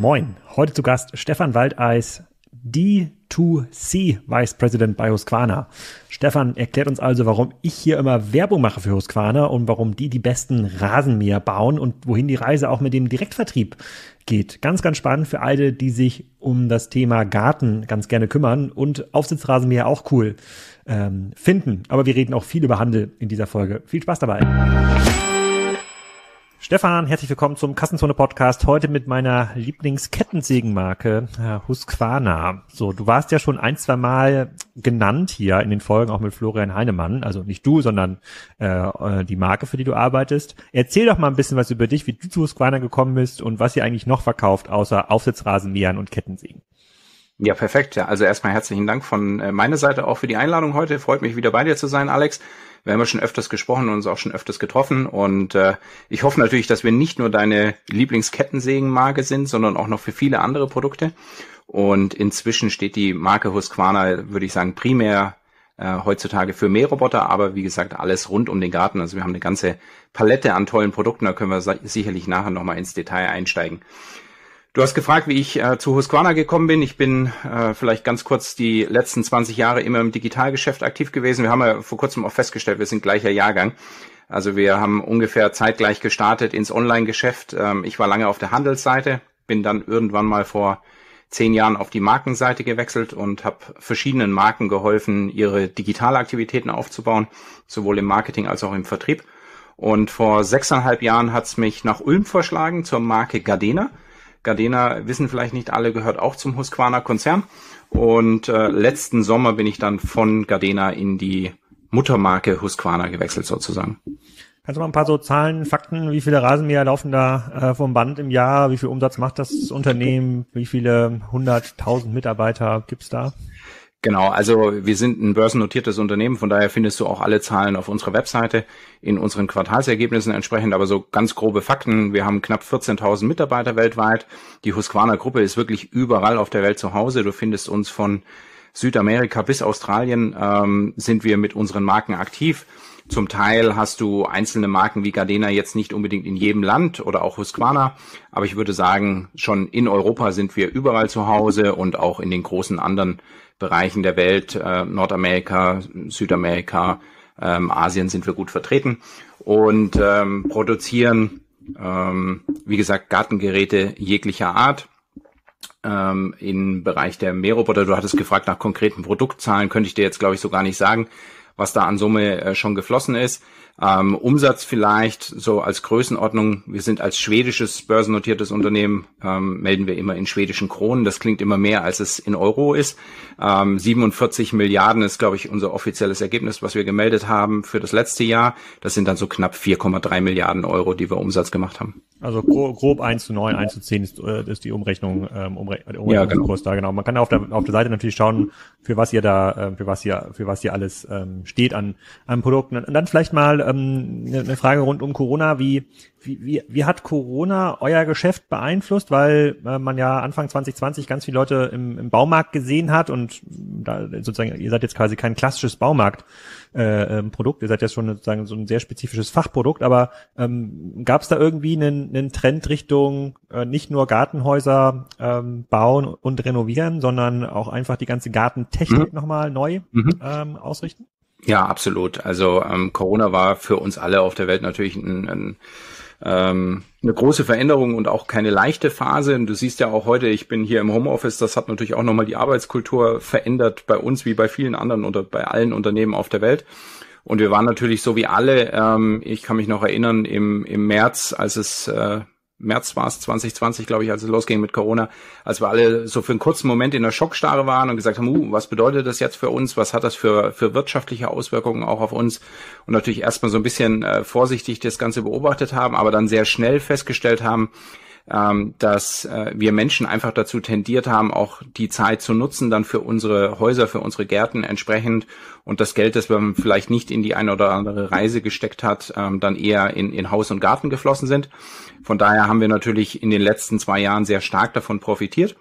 Moin, heute zu Gast Stefan Waldeis, D2C Vice President bei Husqvarna. Stefan erklärt uns also, warum ich hier immer Werbung mache für Husqvarna und warum die die besten Rasenmäher bauen und wohin die Reise auch mit dem Direktvertrieb geht. Ganz, ganz spannend für alle, die sich um das Thema Garten ganz gerne kümmern und Aufsitzrasenmäher auch cool ähm, finden. Aber wir reden auch viel über Handel in dieser Folge. Viel Spaß dabei. Stefan, herzlich willkommen zum Kassenzone Podcast. Heute mit meiner Lieblingskettensägenmarke Husqvarna. So, du warst ja schon ein, zwei Mal genannt hier in den Folgen auch mit Florian Heinemann. Also nicht du, sondern äh, äh, die Marke, für die du arbeitest. Erzähl doch mal ein bisschen was über dich, wie du zu Husqvarna gekommen bist und was ihr eigentlich noch verkauft, außer Aufsitzrasenmähern und Kettensägen. Ja, perfekt. Ja, also erstmal herzlichen Dank von äh, meiner Seite auch für die Einladung heute. Freut mich wieder bei dir zu sein, Alex wir haben ja schon öfters gesprochen und uns auch schon öfters getroffen. Und äh, ich hoffe natürlich, dass wir nicht nur deine Lieblingskettensägenmarke sind, sondern auch noch für viele andere Produkte. Und inzwischen steht die Marke Husqvarna, würde ich sagen, primär äh, heutzutage für Mähroboter, aber wie gesagt, alles rund um den Garten. Also wir haben eine ganze Palette an tollen Produkten, da können wir sicherlich nachher nochmal ins Detail einsteigen. Du hast gefragt, wie ich äh, zu Husqvarna gekommen bin. Ich bin äh, vielleicht ganz kurz die letzten 20 Jahre immer im Digitalgeschäft aktiv gewesen. Wir haben ja vor kurzem auch festgestellt, wir sind gleicher Jahrgang. Also wir haben ungefähr zeitgleich gestartet ins Online-Geschäft. Ähm, ich war lange auf der Handelsseite, bin dann irgendwann mal vor zehn Jahren auf die Markenseite gewechselt und habe verschiedenen Marken geholfen, ihre Digitalaktivitäten aufzubauen, sowohl im Marketing als auch im Vertrieb. Und vor sechseinhalb Jahren hat's mich nach Ulm verschlagen zur Marke Gardena. Gardena wissen vielleicht nicht alle, gehört auch zum Husqvarna-Konzern. Und äh, letzten Sommer bin ich dann von Gardena in die Muttermarke Husqvarna gewechselt sozusagen. Kannst du mal ein paar so Zahlen, Fakten, wie viele Rasenmäher laufen da äh, vom Band im Jahr, wie viel Umsatz macht das Unternehmen, wie viele hunderttausend Mitarbeiter gibt's da? Genau, also wir sind ein börsennotiertes Unternehmen, von daher findest du auch alle Zahlen auf unserer Webseite in unseren Quartalsergebnissen entsprechend, aber so ganz grobe Fakten. Wir haben knapp 14.000 Mitarbeiter weltweit. Die Husqvarna-Gruppe ist wirklich überall auf der Welt zu Hause. Du findest uns von Südamerika bis Australien ähm, sind wir mit unseren Marken aktiv. Zum Teil hast du einzelne Marken wie Gardena jetzt nicht unbedingt in jedem Land oder auch Husqvarna, aber ich würde sagen, schon in Europa sind wir überall zu Hause und auch in den großen anderen Bereichen der Welt, äh, Nordamerika, Südamerika, ähm, Asien sind wir gut vertreten und ähm, produzieren, ähm, wie gesagt, Gartengeräte jeglicher Art. Ähm, Im Bereich der Mähroboter, du hattest gefragt nach konkreten Produktzahlen, könnte ich dir jetzt, glaube ich, so gar nicht sagen, was da an Summe äh, schon geflossen ist. Ähm, Umsatz vielleicht so als Größenordnung. Wir sind als schwedisches börsennotiertes Unternehmen, ähm, melden wir immer in schwedischen Kronen. Das klingt immer mehr, als es in Euro ist. Ähm, 47 Milliarden ist, glaube ich, unser offizielles Ergebnis, was wir gemeldet haben für das letzte Jahr. Das sind dann so knapp 4,3 Milliarden Euro, die wir Umsatz gemacht haben. Also grob, 1 zu 9, 1 zu 10 ist, äh, ist die Umrechnung, ähm, Umre Umrechnungskurs ja, genau. da genau. Man kann auf der, auf der Seite natürlich schauen, für was ihr da, äh, für was ihr, für was ihr alles ähm, steht an, an Produkten. Und dann vielleicht mal ähm, eine Frage rund um Corona. Wie, wie, wie, wie hat Corona euer Geschäft beeinflusst? Weil äh, man ja Anfang 2020 ganz viele Leute im, im Baumarkt gesehen hat und da sozusagen, ihr seid jetzt quasi kein klassisches Baumarktprodukt, äh, ähm, ihr seid jetzt schon sozusagen so ein sehr spezifisches Fachprodukt, aber ähm, gab es da irgendwie einen, einen Trend Richtung äh, nicht nur Gartenhäuser ähm, bauen und renovieren, sondern auch einfach die ganze Gartentechnik mhm. nochmal neu mhm. ähm, ausrichten? Ja, absolut. Also ähm, Corona war für uns alle auf der Welt natürlich ein, ein ähm, eine große Veränderung und auch keine leichte Phase. Und du siehst ja auch heute, ich bin hier im Homeoffice, das hat natürlich auch nochmal die Arbeitskultur verändert bei uns wie bei vielen anderen oder bei allen Unternehmen auf der Welt. Und wir waren natürlich so wie alle, ähm, ich kann mich noch erinnern, im, im März, als es äh, März war es 2020, glaube ich, als es losging mit Corona, als wir alle so für einen kurzen Moment in der Schockstarre waren und gesagt haben, uh, was bedeutet das jetzt für uns? Was hat das für, für wirtschaftliche Auswirkungen auch auf uns? Und natürlich erstmal so ein bisschen äh, vorsichtig das Ganze beobachtet haben, aber dann sehr schnell festgestellt haben, ähm, dass äh, wir Menschen einfach dazu tendiert haben, auch die Zeit zu nutzen, dann für unsere Häuser, für unsere Gärten entsprechend und das Geld, das man vielleicht nicht in die eine oder andere Reise gesteckt hat, ähm, dann eher in, in Haus und Garten geflossen sind. Von daher haben wir natürlich in den letzten zwei Jahren sehr stark davon profitiert.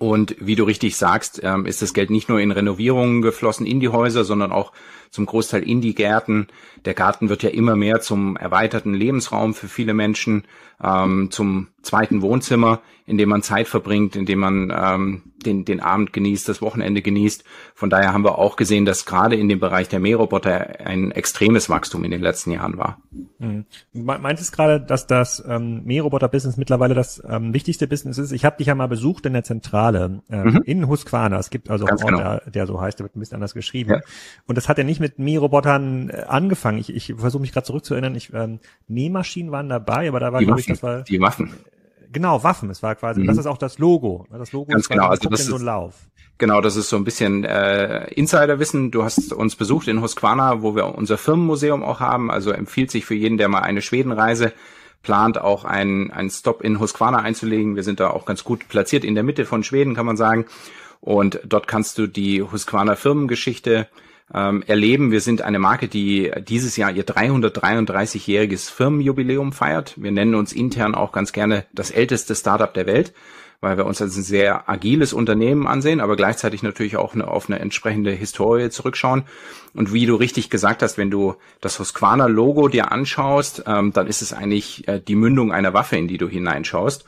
Und wie du richtig sagst, ähm, ist das Geld nicht nur in Renovierungen geflossen in die Häuser, sondern auch zum Großteil in die gärten Der Garten wird ja immer mehr zum erweiterten Lebensraum für viele Menschen, ähm, zum zweiten Wohnzimmer, in dem man Zeit verbringt, in dem man ähm, den, den Abend genießt, das Wochenende genießt. Von daher haben wir auch gesehen, dass gerade in dem Bereich der Mähroboter ein extremes Wachstum in den letzten Jahren war. Mhm. Meintest gerade, dass das ähm, Mähroboter-Business mittlerweile das ähm, wichtigste Business ist? Ich habe dich ja mal besucht in der Zentrale ähm, mhm. in Husqvarna. Es gibt also Ganz einen Ort, genau. der, der so heißt, der wird ein bisschen anders geschrieben. Ja. Und das hat ja nicht mit Mii-Robotern äh, angefangen? Ich, ich versuche mich gerade zurückzuerinnern. Ich, ähm, Nähmaschinen waren dabei, aber da war, glaube ich, das war. Die Waffen. Äh, genau, Waffen. Es war quasi, mhm. das ist auch das Logo. Ne, das Logo Ganz ist genau. also das ist, Lauf. Genau, das ist so ein bisschen äh, Insiderwissen. Du hast uns besucht in Husqvarna, wo wir unser Firmenmuseum auch haben. Also empfiehlt sich für jeden, der mal eine Schwedenreise plant, auch einen, einen Stop in Husqvarna einzulegen. Wir sind da auch ganz gut platziert in der Mitte von Schweden, kann man sagen. Und dort kannst du die Husqvarna Firmengeschichte ähm, erleben. Wir sind eine Marke, die dieses Jahr ihr 333-jähriges Firmenjubiläum feiert. Wir nennen uns intern auch ganz gerne das älteste Startup der Welt, weil wir uns als ein sehr agiles Unternehmen ansehen, aber gleichzeitig natürlich auch eine, auf eine entsprechende Historie zurückschauen. Und wie du richtig gesagt hast, wenn du das Husqvarna-Logo dir anschaust, ähm, dann ist es eigentlich äh, die Mündung einer Waffe, in die du hineinschaust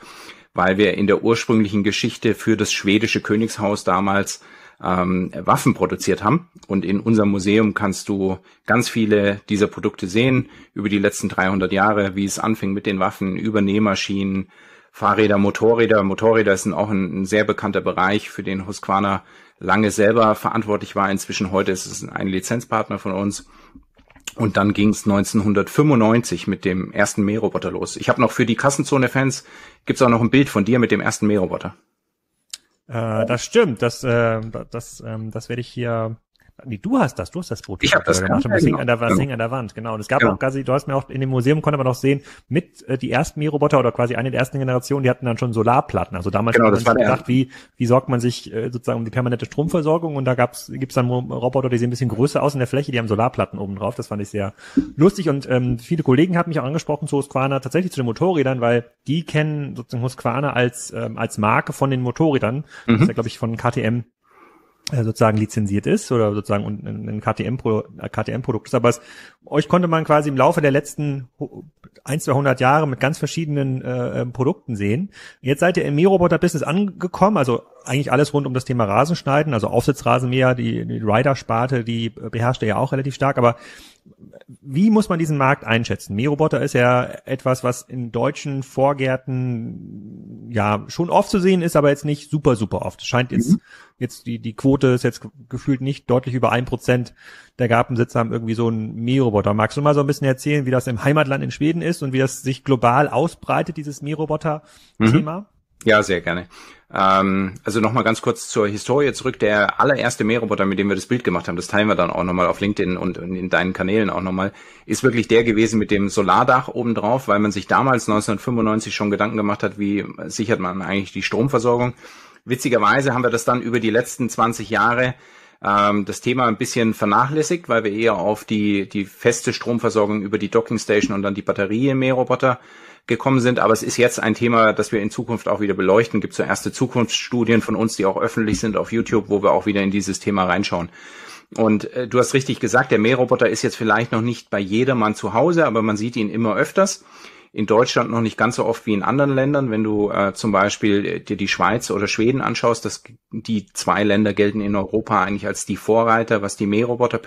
weil wir in der ursprünglichen Geschichte für das schwedische Königshaus damals ähm, Waffen produziert haben. Und in unserem Museum kannst du ganz viele dieser Produkte sehen über die letzten 300 Jahre, wie es anfing mit den Waffen, über Nähmaschinen, Fahrräder, Motorräder. Motorräder ist auch ein, ein sehr bekannter Bereich, für den Husqvarna lange selber verantwortlich war. Inzwischen heute ist es ein Lizenzpartner von uns. Und dann ging es 1995 mit dem ersten Mähroboter los. Ich habe noch für die Kassenzone-Fans, gibt's auch noch ein Bild von dir mit dem ersten Mähroboter. Äh, das stimmt, das, äh, das, ähm, das werde ich hier Nee, du hast das, du hast das Foto. Ich habe das gemacht. Das hing, an der, das ja. hing an der Wand, genau. Und es gab ja. Genau. auch quasi, du hast mir auch in dem Museum konnte man auch sehen, mit äh, die ersten Mähroboter oder quasi eine der ersten Generationen, die hatten dann schon Solarplatten. Also damals genau, hat man sich gedacht, wie, wie sorgt man sich äh, sozusagen um die permanente Stromversorgung und da gab's, gibt's dann Roboter, die sehen ein bisschen größer aus in der Fläche, die haben Solarplatten oben drauf. Das fand ich sehr lustig und ähm, viele Kollegen haben mich auch angesprochen zu Husqvarna, tatsächlich zu den Motorrädern, weil die kennen sozusagen Husqvarna als, ähm, als Marke von den Motorrädern. Mhm. Das ist mhm. ja, glaube ich, von KTM äh, sozusagen lizenziert ist oder sozusagen ein KTM-Produkt äh, ist. Aber es, euch konnte man quasi im Laufe der letzten 1, 200 Jahre mit ganz verschiedenen äh, ähm, Produkten sehen. Jetzt seid ihr im Mähroboter-Business angekommen, also eigentlich alles rund um das Thema Rasenschneiden, also Aufsitzrasenmäher, die, die Rider-Sparte, die äh, beherrscht ihr ja auch relativ stark. Aber wie muss man diesen Markt einschätzen? Mähroboter ist ja etwas, was in deutschen Vorgärten ja schon oft zu sehen ist, aber jetzt nicht super, super oft. Es scheint jetzt, mhm. jetzt die, die Quote ist jetzt gefühlt nicht deutlich über ein Prozent der Gartensitzer haben irgendwie so einen Mähroboter. Magst du mal so ein bisschen erzählen, wie das im Heimatland in Schweden ist und wie das sich global ausbreitet, dieses Mähroboter-Thema? Mhm. Ja, sehr gerne. Ähm, also nochmal ganz kurz zur Historie zurück. Der allererste Mähroboter, mit dem wir das Bild gemacht haben, das teilen wir dann auch nochmal auf LinkedIn und in deinen Kanälen auch nochmal, ist wirklich der gewesen mit dem Solardach obendrauf, weil man sich damals 1995 schon Gedanken gemacht hat, wie sichert man eigentlich die Stromversorgung. Witzigerweise haben wir das dann über die letzten 20 Jahre ähm, das Thema ein bisschen vernachlässigt, weil wir eher auf die, die feste Stromversorgung über die Dockingstation und dann die Batterie im Mähroboter gekommen sind. Aber es ist jetzt ein Thema, das wir in Zukunft auch wieder beleuchten. Gibt so erste Zukunftsstudien von uns, die auch öffentlich sind auf YouTube, wo wir auch wieder in dieses Thema reinschauen. Und äh, du hast richtig gesagt, der Mähroboter ist jetzt vielleicht noch nicht bei jedermann zu Hause, aber man sieht ihn immer öfters in Deutschland noch nicht ganz so oft wie in anderen Ländern. Wenn du äh, zum Beispiel äh, dir die Schweiz oder Schweden anschaust, das, die zwei Länder gelten in Europa eigentlich als die Vorreiter, was die mähroboter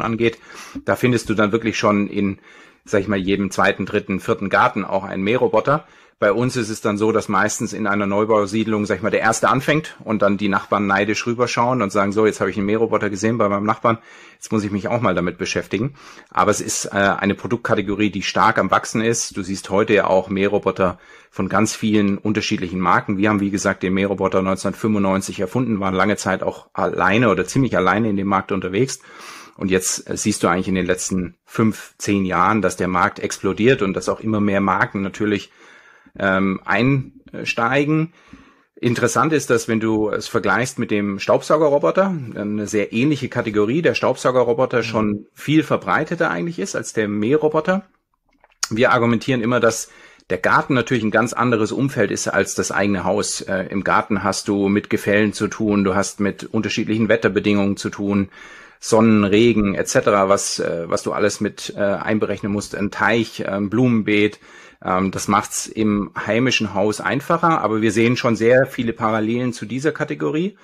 angeht. Da findest du dann wirklich schon in, sag ich mal, jedem zweiten, dritten, vierten Garten auch einen Mähroboter. Bei uns ist es dann so, dass meistens in einer Neubausiedlung, sag ich mal, der erste anfängt und dann die Nachbarn neidisch rüberschauen und sagen, so, jetzt habe ich einen Mähroboter gesehen bei meinem Nachbarn, jetzt muss ich mich auch mal damit beschäftigen. Aber es ist äh, eine Produktkategorie, die stark am Wachsen ist. Du siehst heute ja auch Mähroboter von ganz vielen unterschiedlichen Marken. Wir haben, wie gesagt, den Mähroboter 1995 erfunden, waren lange Zeit auch alleine oder ziemlich alleine in dem Markt unterwegs. Und jetzt äh, siehst du eigentlich in den letzten fünf, zehn Jahren, dass der Markt explodiert und dass auch immer mehr Marken natürlich ähm, einsteigen. Interessant ist, dass wenn du es vergleichst mit dem Staubsaugerroboter, eine sehr ähnliche Kategorie, der Staubsaugerroboter mhm. schon viel verbreiteter eigentlich ist als der Mähroboter. Wir argumentieren immer, dass der Garten natürlich ein ganz anderes Umfeld ist als das eigene Haus. Äh, Im Garten hast du mit Gefällen zu tun, du hast mit unterschiedlichen Wetterbedingungen zu tun, Sonnenregen etc., was, äh, was du alles mit äh, einberechnen musst, ein Teich, äh, ein Blumenbeet. Ähm, das macht's im heimischen Haus einfacher, aber wir sehen schon sehr viele Parallelen zu dieser Kategorie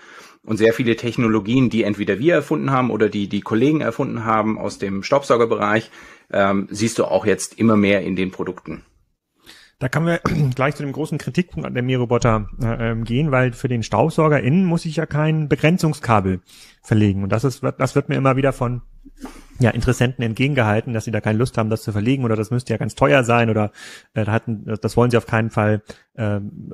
und sehr viele Technologien, die entweder wir erfunden haben oder die die Kollegen erfunden haben aus dem Staubsaugerbereich, ähm, siehst du auch jetzt immer mehr in den Produkten. Da können wir gleich zu dem großen Kritikpunkt an der Mähroboter äh, ähm, gehen, weil für den Staubsauger innen muss ich ja kein Begrenzungskabel verlegen. Und das ist, das wird mir immer wieder von ja, Interessenten entgegengehalten, dass sie da keine Lust haben, das zu verlegen oder das müsste ja ganz teuer sein oder äh, hatten, das wollen sie auf keinen Fall ähm,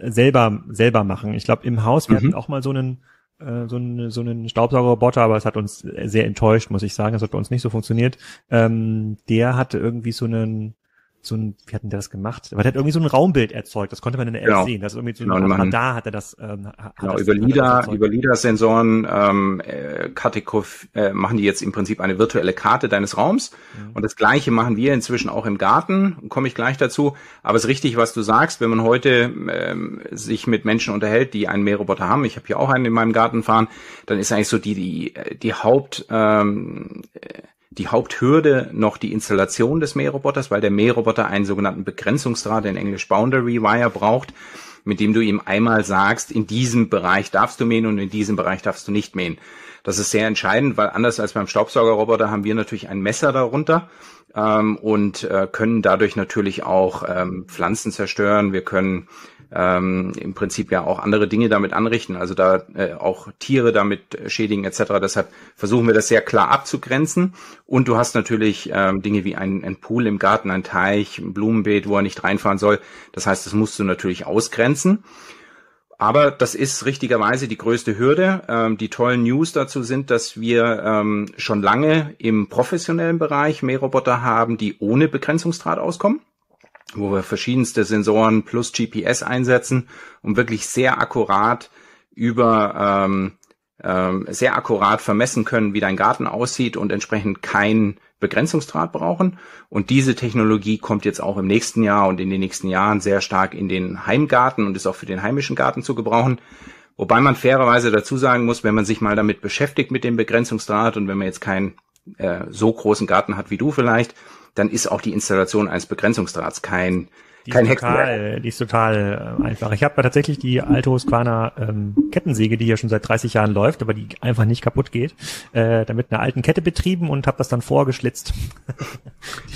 äh, selber selber machen. Ich glaube, im Haus, wir mhm. hatten auch mal so einen äh, so einen, so einen Staubsaugerroboter, aber es hat uns sehr enttäuscht, muss ich sagen. Es hat bei uns nicht so funktioniert. Ähm, der hatte irgendwie so einen so ein, wie hat denn der das gemacht? Aber der hat irgendwie so ein Raumbild erzeugt, das konnte man in der App genau. sehen. Das ist irgendwie so ein genau, Radar hat er das. Ähm, hat genau, das, über LIDAR, über lida sensoren ähm, äh, äh, machen die jetzt im Prinzip eine virtuelle Karte deines Raums. Mhm. Und das Gleiche machen wir inzwischen auch im Garten, komme ich gleich dazu. Aber es ist richtig, was du sagst, wenn man heute ähm, sich mit Menschen unterhält, die einen Mähroboter haben, ich habe hier auch einen in meinem Garten fahren, dann ist eigentlich so die, die, äh, die Haupt ähm, äh, die Haupthürde noch die Installation des Mähroboters, weil der Mähroboter einen sogenannten Begrenzungsdraht, in Englisch Boundary Wire, braucht, mit dem du ihm einmal sagst, in diesem Bereich darfst du mähen und in diesem Bereich darfst du nicht mähen. Das ist sehr entscheidend, weil anders als beim Staubsaugerroboter haben wir natürlich ein Messer darunter ähm, und äh, können dadurch natürlich auch ähm, Pflanzen zerstören. Wir können ähm, im Prinzip ja auch andere Dinge damit anrichten, also da äh, auch Tiere damit schädigen etc. Deshalb versuchen wir das sehr klar abzugrenzen. Und du hast natürlich ähm, Dinge wie ein, ein Pool im Garten, ein Teich, ein Blumenbeet, wo er nicht reinfahren soll. Das heißt, das musst du natürlich ausgrenzen. Aber das ist richtigerweise die größte Hürde. Ähm, die tollen News dazu sind, dass wir ähm, schon lange im professionellen Bereich Mähroboter haben, die ohne Begrenzungsdraht auskommen wo wir verschiedenste Sensoren plus GPS einsetzen, um wirklich sehr akkurat über ähm, ähm, sehr akkurat vermessen können, wie dein Garten aussieht und entsprechend kein Begrenzungsdraht brauchen. Und diese Technologie kommt jetzt auch im nächsten Jahr und in den nächsten Jahren sehr stark in den Heimgarten und ist auch für den heimischen Garten zu gebrauchen. Wobei man fairerweise dazu sagen muss, wenn man sich mal damit beschäftigt mit dem Begrenzungsdraht und wenn man jetzt keinen äh, so großen Garten hat wie du vielleicht, dann ist auch die Installation eines Begrenzungsdrahts kein die Kein total, die ist total äh, einfach. Ich habe ja tatsächlich die alte Husqvarna ähm, Kettensäge, die ja schon seit 30 Jahren läuft, aber die einfach nicht kaputt geht, äh, damit einer alten Kette betrieben und habe das dann vorgeschlitzt.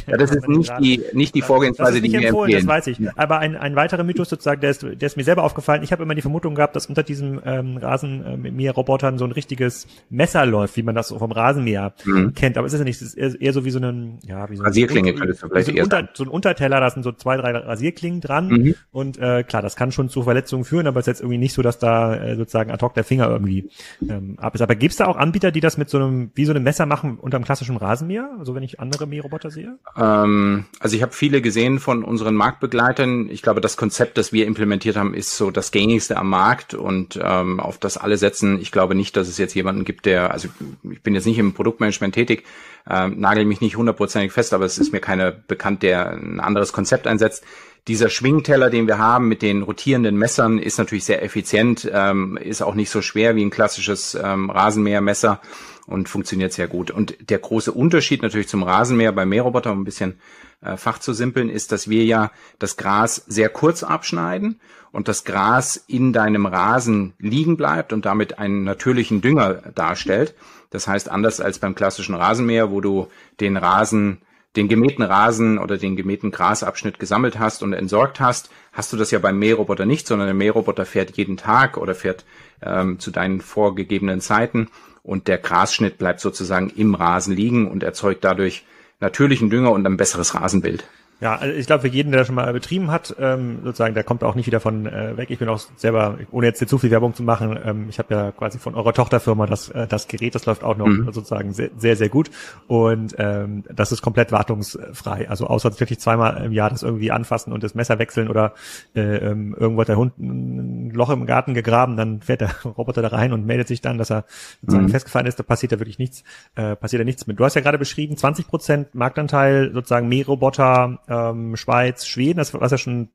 ja, das ist nicht die, nicht die Vorgehensweise, die ich wir empfehlen. Das weiß ich. Aber ein, ein weiterer Mythos sozusagen, der ist, der ist mir selber aufgefallen. Ich habe immer die Vermutung gehabt, dass unter diesem ähm, Rasen äh, Robotern so ein richtiges Messer läuft, wie man das so vom Rasenmäher mhm. kennt. Aber es ist ja nicht, es ist eher, eher so wie so ein, ja, wie so ein, Rasierklinge, so, ein, so, ein, so, ein unter, so ein Unterteller, das sind so zwei, drei Rasierklingen dran. Mhm. Und äh, klar, das kann schon zu Verletzungen führen, aber es ist jetzt irgendwie nicht so, dass da äh, sozusagen ad hoc der Finger irgendwie ähm, ab ist. Aber gibt's da auch Anbieter, die das mit so einem, wie so einem Messer machen unterm klassischen Rasenmäher? Also wenn ich andere Mähroboter sehe? Ähm, also ich habe viele gesehen von unseren Marktbegleitern. Ich glaube, das Konzept, das wir implementiert haben, ist so das gängigste am Markt und ähm, auf das alle setzen. Ich glaube nicht, dass es jetzt jemanden gibt, der, also ich bin jetzt nicht im Produktmanagement tätig, ähm, nagel mich nicht hundertprozentig fest, aber es ist mir keiner bekannt, der ein anderes Konzept einsetzt dieser Schwingteller, den wir haben mit den rotierenden Messern, ist natürlich sehr effizient, ähm, ist auch nicht so schwer wie ein klassisches ähm, Rasenmähermesser und funktioniert sehr gut. Und der große Unterschied natürlich zum Rasenmäher beim Mähroboter, um ein bisschen äh, Fach zu simpeln, ist, dass wir ja das Gras sehr kurz abschneiden und das Gras in deinem Rasen liegen bleibt und damit einen natürlichen Dünger darstellt. Das heißt, anders als beim klassischen Rasenmäher, wo du den Rasen den gemähten Rasen oder den gemähten Grasabschnitt gesammelt hast und entsorgt hast, hast du das ja beim Mähroboter nicht, sondern der Mähroboter fährt jeden Tag oder fährt ähm, zu deinen vorgegebenen Zeiten und der Grasschnitt bleibt sozusagen im Rasen liegen und erzeugt dadurch natürlichen Dünger und ein besseres Rasenbild. Ja, also ich glaube, für jeden, der das schon mal betrieben hat, ähm, sozusagen, der kommt auch nicht wieder von äh, weg. Ich bin auch selber, ohne jetzt hier zu viel Werbung zu machen, ähm, ich habe ja quasi von eurer Tochterfirma das, äh, das Gerät, das läuft auch noch mhm. sozusagen sehr, sehr, sehr gut. Und ähm, das ist komplett wartungsfrei. Also außer wirklich zweimal im Jahr das irgendwie anfassen und das Messer wechseln oder äh, ähm, irgendwo hat der Hund ein Loch im Garten gegraben, dann fährt der Roboter da rein und meldet sich dann, dass er sozusagen mhm. festgefahren ist. Da passiert da wirklich nichts, äh, passiert da nichts mit. Du hast ja gerade beschrieben, 20% Marktanteil, sozusagen mehr Roboter ähm, Schweiz, Schweden, das war ja schon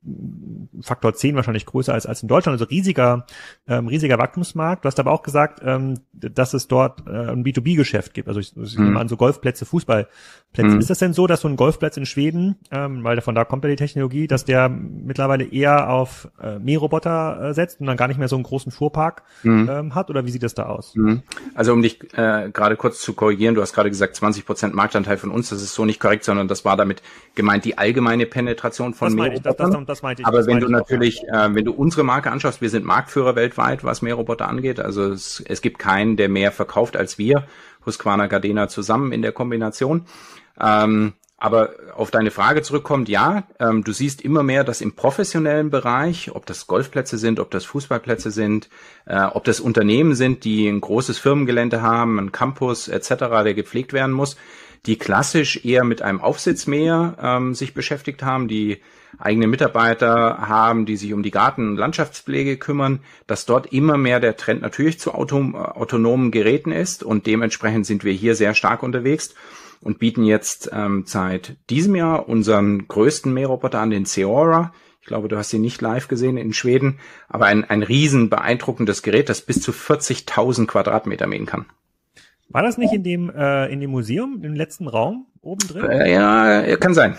Faktor 10 wahrscheinlich größer als, als in Deutschland, also riesiger, ähm, riesiger Wachstumsmarkt. Du hast aber auch gesagt, ähm, dass es dort äh, ein B2B-Geschäft gibt. Also ich, ich mhm. nehme an, so Golfplätze, Fußballplätze. Mhm. Ist das denn so, dass so ein Golfplatz in Schweden, ähm, weil von da kommt ja die Technologie, dass der mittlerweile eher auf äh, Mähroboter äh, setzt und dann gar nicht mehr so einen großen Fuhrpark mhm. ähm, hat? Oder wie sieht das da aus? Mhm. Also um dich äh, gerade kurz zu korrigieren, du hast gerade gesagt 20% Marktanteil von uns, das ist so nicht korrekt, sondern das war damit gemeint, die allgemeine Penetration von das meinte ich, das, das, meinte ich, Aber wenn du natürlich, auch. äh, wenn du unsere Marke anschaust, wir sind Marktführer weltweit, was Mähroboter angeht. Also es, es gibt keinen, der mehr verkauft als wir, Husqvarna Gardena zusammen in der Kombination. Ähm, aber auf deine Frage zurückkommt, ja, ähm, du siehst immer mehr, dass im professionellen Bereich, ob das Golfplätze sind, ob das Fußballplätze sind, äh, ob das Unternehmen sind, die ein großes Firmengelände haben, ein Campus etc., der gepflegt werden muss, die klassisch eher mit einem Aufsitzmäher ähm, sich beschäftigt haben, die eigene Mitarbeiter haben, die sich um die Garten- und Landschaftspflege kümmern, dass dort immer mehr der Trend natürlich zu autom äh, autonomen Geräten ist und dementsprechend sind wir hier sehr stark unterwegs und bieten jetzt ähm, seit diesem Jahr unseren größten Mähroboter an, den Seora. Ich glaube, du hast ihn nicht live gesehen in Schweden, aber ein, ein riesen beeindruckendes Gerät, das bis zu 40.000 Quadratmeter mähen kann. War das nicht in dem, äh, in dem Museum, im letzten Raum, oben drin? Äh, ja, kann sein.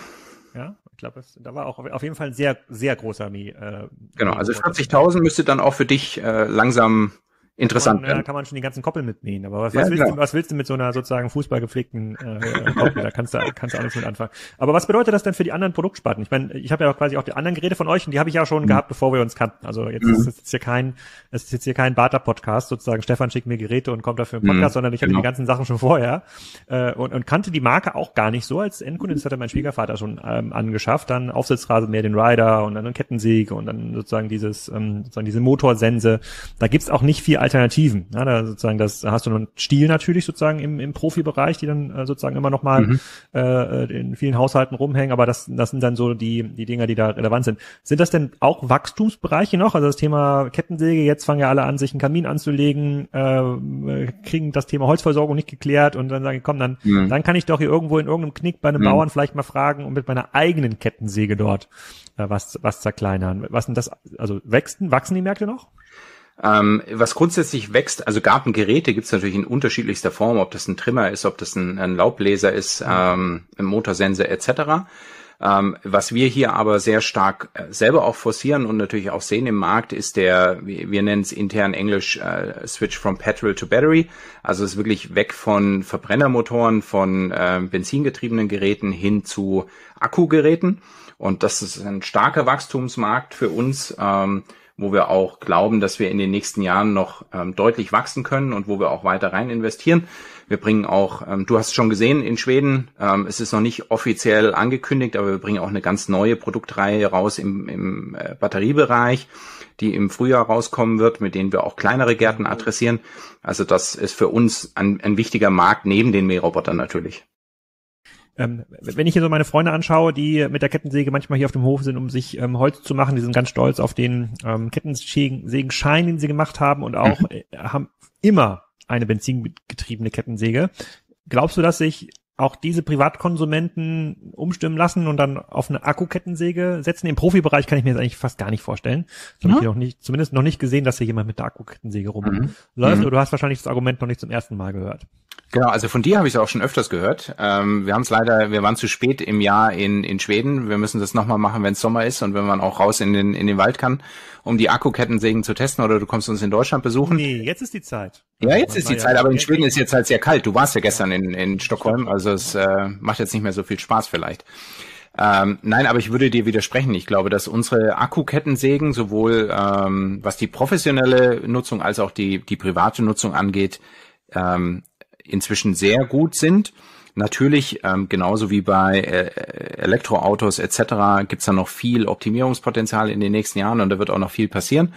Ja, ich glaube, da war auch auf jeden Fall ein sehr, sehr großer Mie. Äh, genau, also 40.000 müsste dann auch für dich äh, langsam interessant und, werden. Da kann man schon die ganzen Koppel mitnähen. Aber was, was, willst, du, was willst, du, mit so einer sozusagen fußballgepflegten äh, Koppel? Da kannst du, kannst du alles mit anfangen. Aber was bedeutet das denn für die anderen Produktsparten? Ich meine, ich habe ja auch quasi auch die anderen Geräte von euch und die habe ich ja schon mhm. gehabt, bevor wir uns kannten. Also jetzt mhm. ist es jetzt hier kein, es ist jetzt hier kein Barter-Podcast, sozusagen Stefan schickt mir Geräte und kommt dafür im mhm. Podcast, mhm. sondern ich hatte genau. die ganzen Sachen schon vorher äh, und, und kannte die Marke auch gar nicht so als Endkunde. Das hatte mein Schwiegervater schon ähm, angeschafft. Dann Aufsitzrasen mehr den Rider und dann einen Kettensäge und dann sozusagen dieses, ähm, sozusagen diese Motorsense. Da gibt's auch nicht viel Alternativen. Ja, da sozusagen, das da hast du einen Stil natürlich sozusagen im, im Profibereich, die dann äh, sozusagen immer noch mal mhm. äh, in vielen Haushalten rumhängen, aber das, das sind dann so die, die Dinger, die da relevant sind. Sind das denn auch Wachstumsbereiche noch? Also das Thema Kettensäge, jetzt fangen ja alle an, sich einen Kamin anzulegen, äh, kriegen das Thema Holzversorgung nicht geklärt und dann sagen, komm, dann, mhm. dann kann ich doch hier irgendwo in irgendeinem Knick bei einem mhm. Bauern vielleicht mal fragen und mit meiner eigenen Kettensäge dort äh, was, was zerkleinern. Was sind das, also wachsen wachsen die Märkte noch? Ähm, was grundsätzlich wächst, also Gartengeräte gibt es natürlich in unterschiedlichster Form, ob das ein Trimmer ist, ob das ein, ein Laubbläser ist, ähm, ein Motorsensor etc. Ähm, was wir hier aber sehr stark äh, selber auch forcieren und natürlich auch sehen im Markt, ist der, wir nennen es intern Englisch äh, Switch from Petrol to Battery. Also es ist wirklich weg von Verbrennermotoren, von äh, benzingetriebenen Geräten hin zu Akkugeräten. Und das ist ein starker Wachstumsmarkt für uns. Ähm, wo wir auch glauben, dass wir in den nächsten Jahren noch ähm, deutlich wachsen können und wo wir auch weiter rein investieren. Wir bringen auch, ähm, du hast es schon gesehen, in Schweden, ähm, es ist noch nicht offiziell angekündigt, aber wir bringen auch eine ganz neue Produktreihe raus im, im äh, Batteriebereich, die im Frühjahr rauskommen wird, mit denen wir auch kleinere Gärten adressieren. Also das ist für uns ein, ein wichtiger Markt neben den Mährobotern natürlich ähm, wenn ich hier so meine Freunde anschaue, die mit der Kettensäge manchmal hier auf dem Hof sind, um sich ähm, Holz zu machen, die sind ganz stolz auf den ähm, Kettensägenschein, den sie gemacht haben und auch mhm. äh, haben immer eine benzingetriebene Kettensäge. Glaubst du, dass sich auch diese Privatkonsumenten umstimmen lassen und dann auf eine Akkukettensäge setzen. Im Profibereich kann ich mir das eigentlich fast gar nicht vorstellen. Das habe ja. ich noch nicht, zumindest noch nicht gesehen, dass hier jemand mit der Akkukettensäge rumläuft. Mhm. mhm. du hast wahrscheinlich das Argument noch nicht zum ersten Mal gehört. Genau, also von dir habe ich es auch schon öfters gehört. Ähm, wir haben es leider, wir waren zu spät im Jahr in, in Schweden. Wir müssen das nochmal machen, wenn es Sommer ist und wenn man auch raus in den, in den Wald kann, um die Akkukettensägen zu testen oder du kommst uns in Deutschland besuchen. Nee, jetzt ist die Zeit. Ja, jetzt ist die ja, Zeit, aber in Schweden ist jetzt halt sehr kalt. Du warst ja gestern in, in Stockholm, also es äh, macht jetzt nicht mehr so viel Spaß vielleicht. Ähm, nein, aber ich würde dir widersprechen. Ich glaube, dass unsere Akkukettensägen sowohl ähm, was die professionelle Nutzung als auch die, die private Nutzung angeht, ähm, inzwischen sehr gut sind. Natürlich, ähm, genauso wie bei äh, Elektroautos etc., gibt's da noch viel Optimierungspotenzial in den nächsten Jahren und da wird auch noch viel passieren.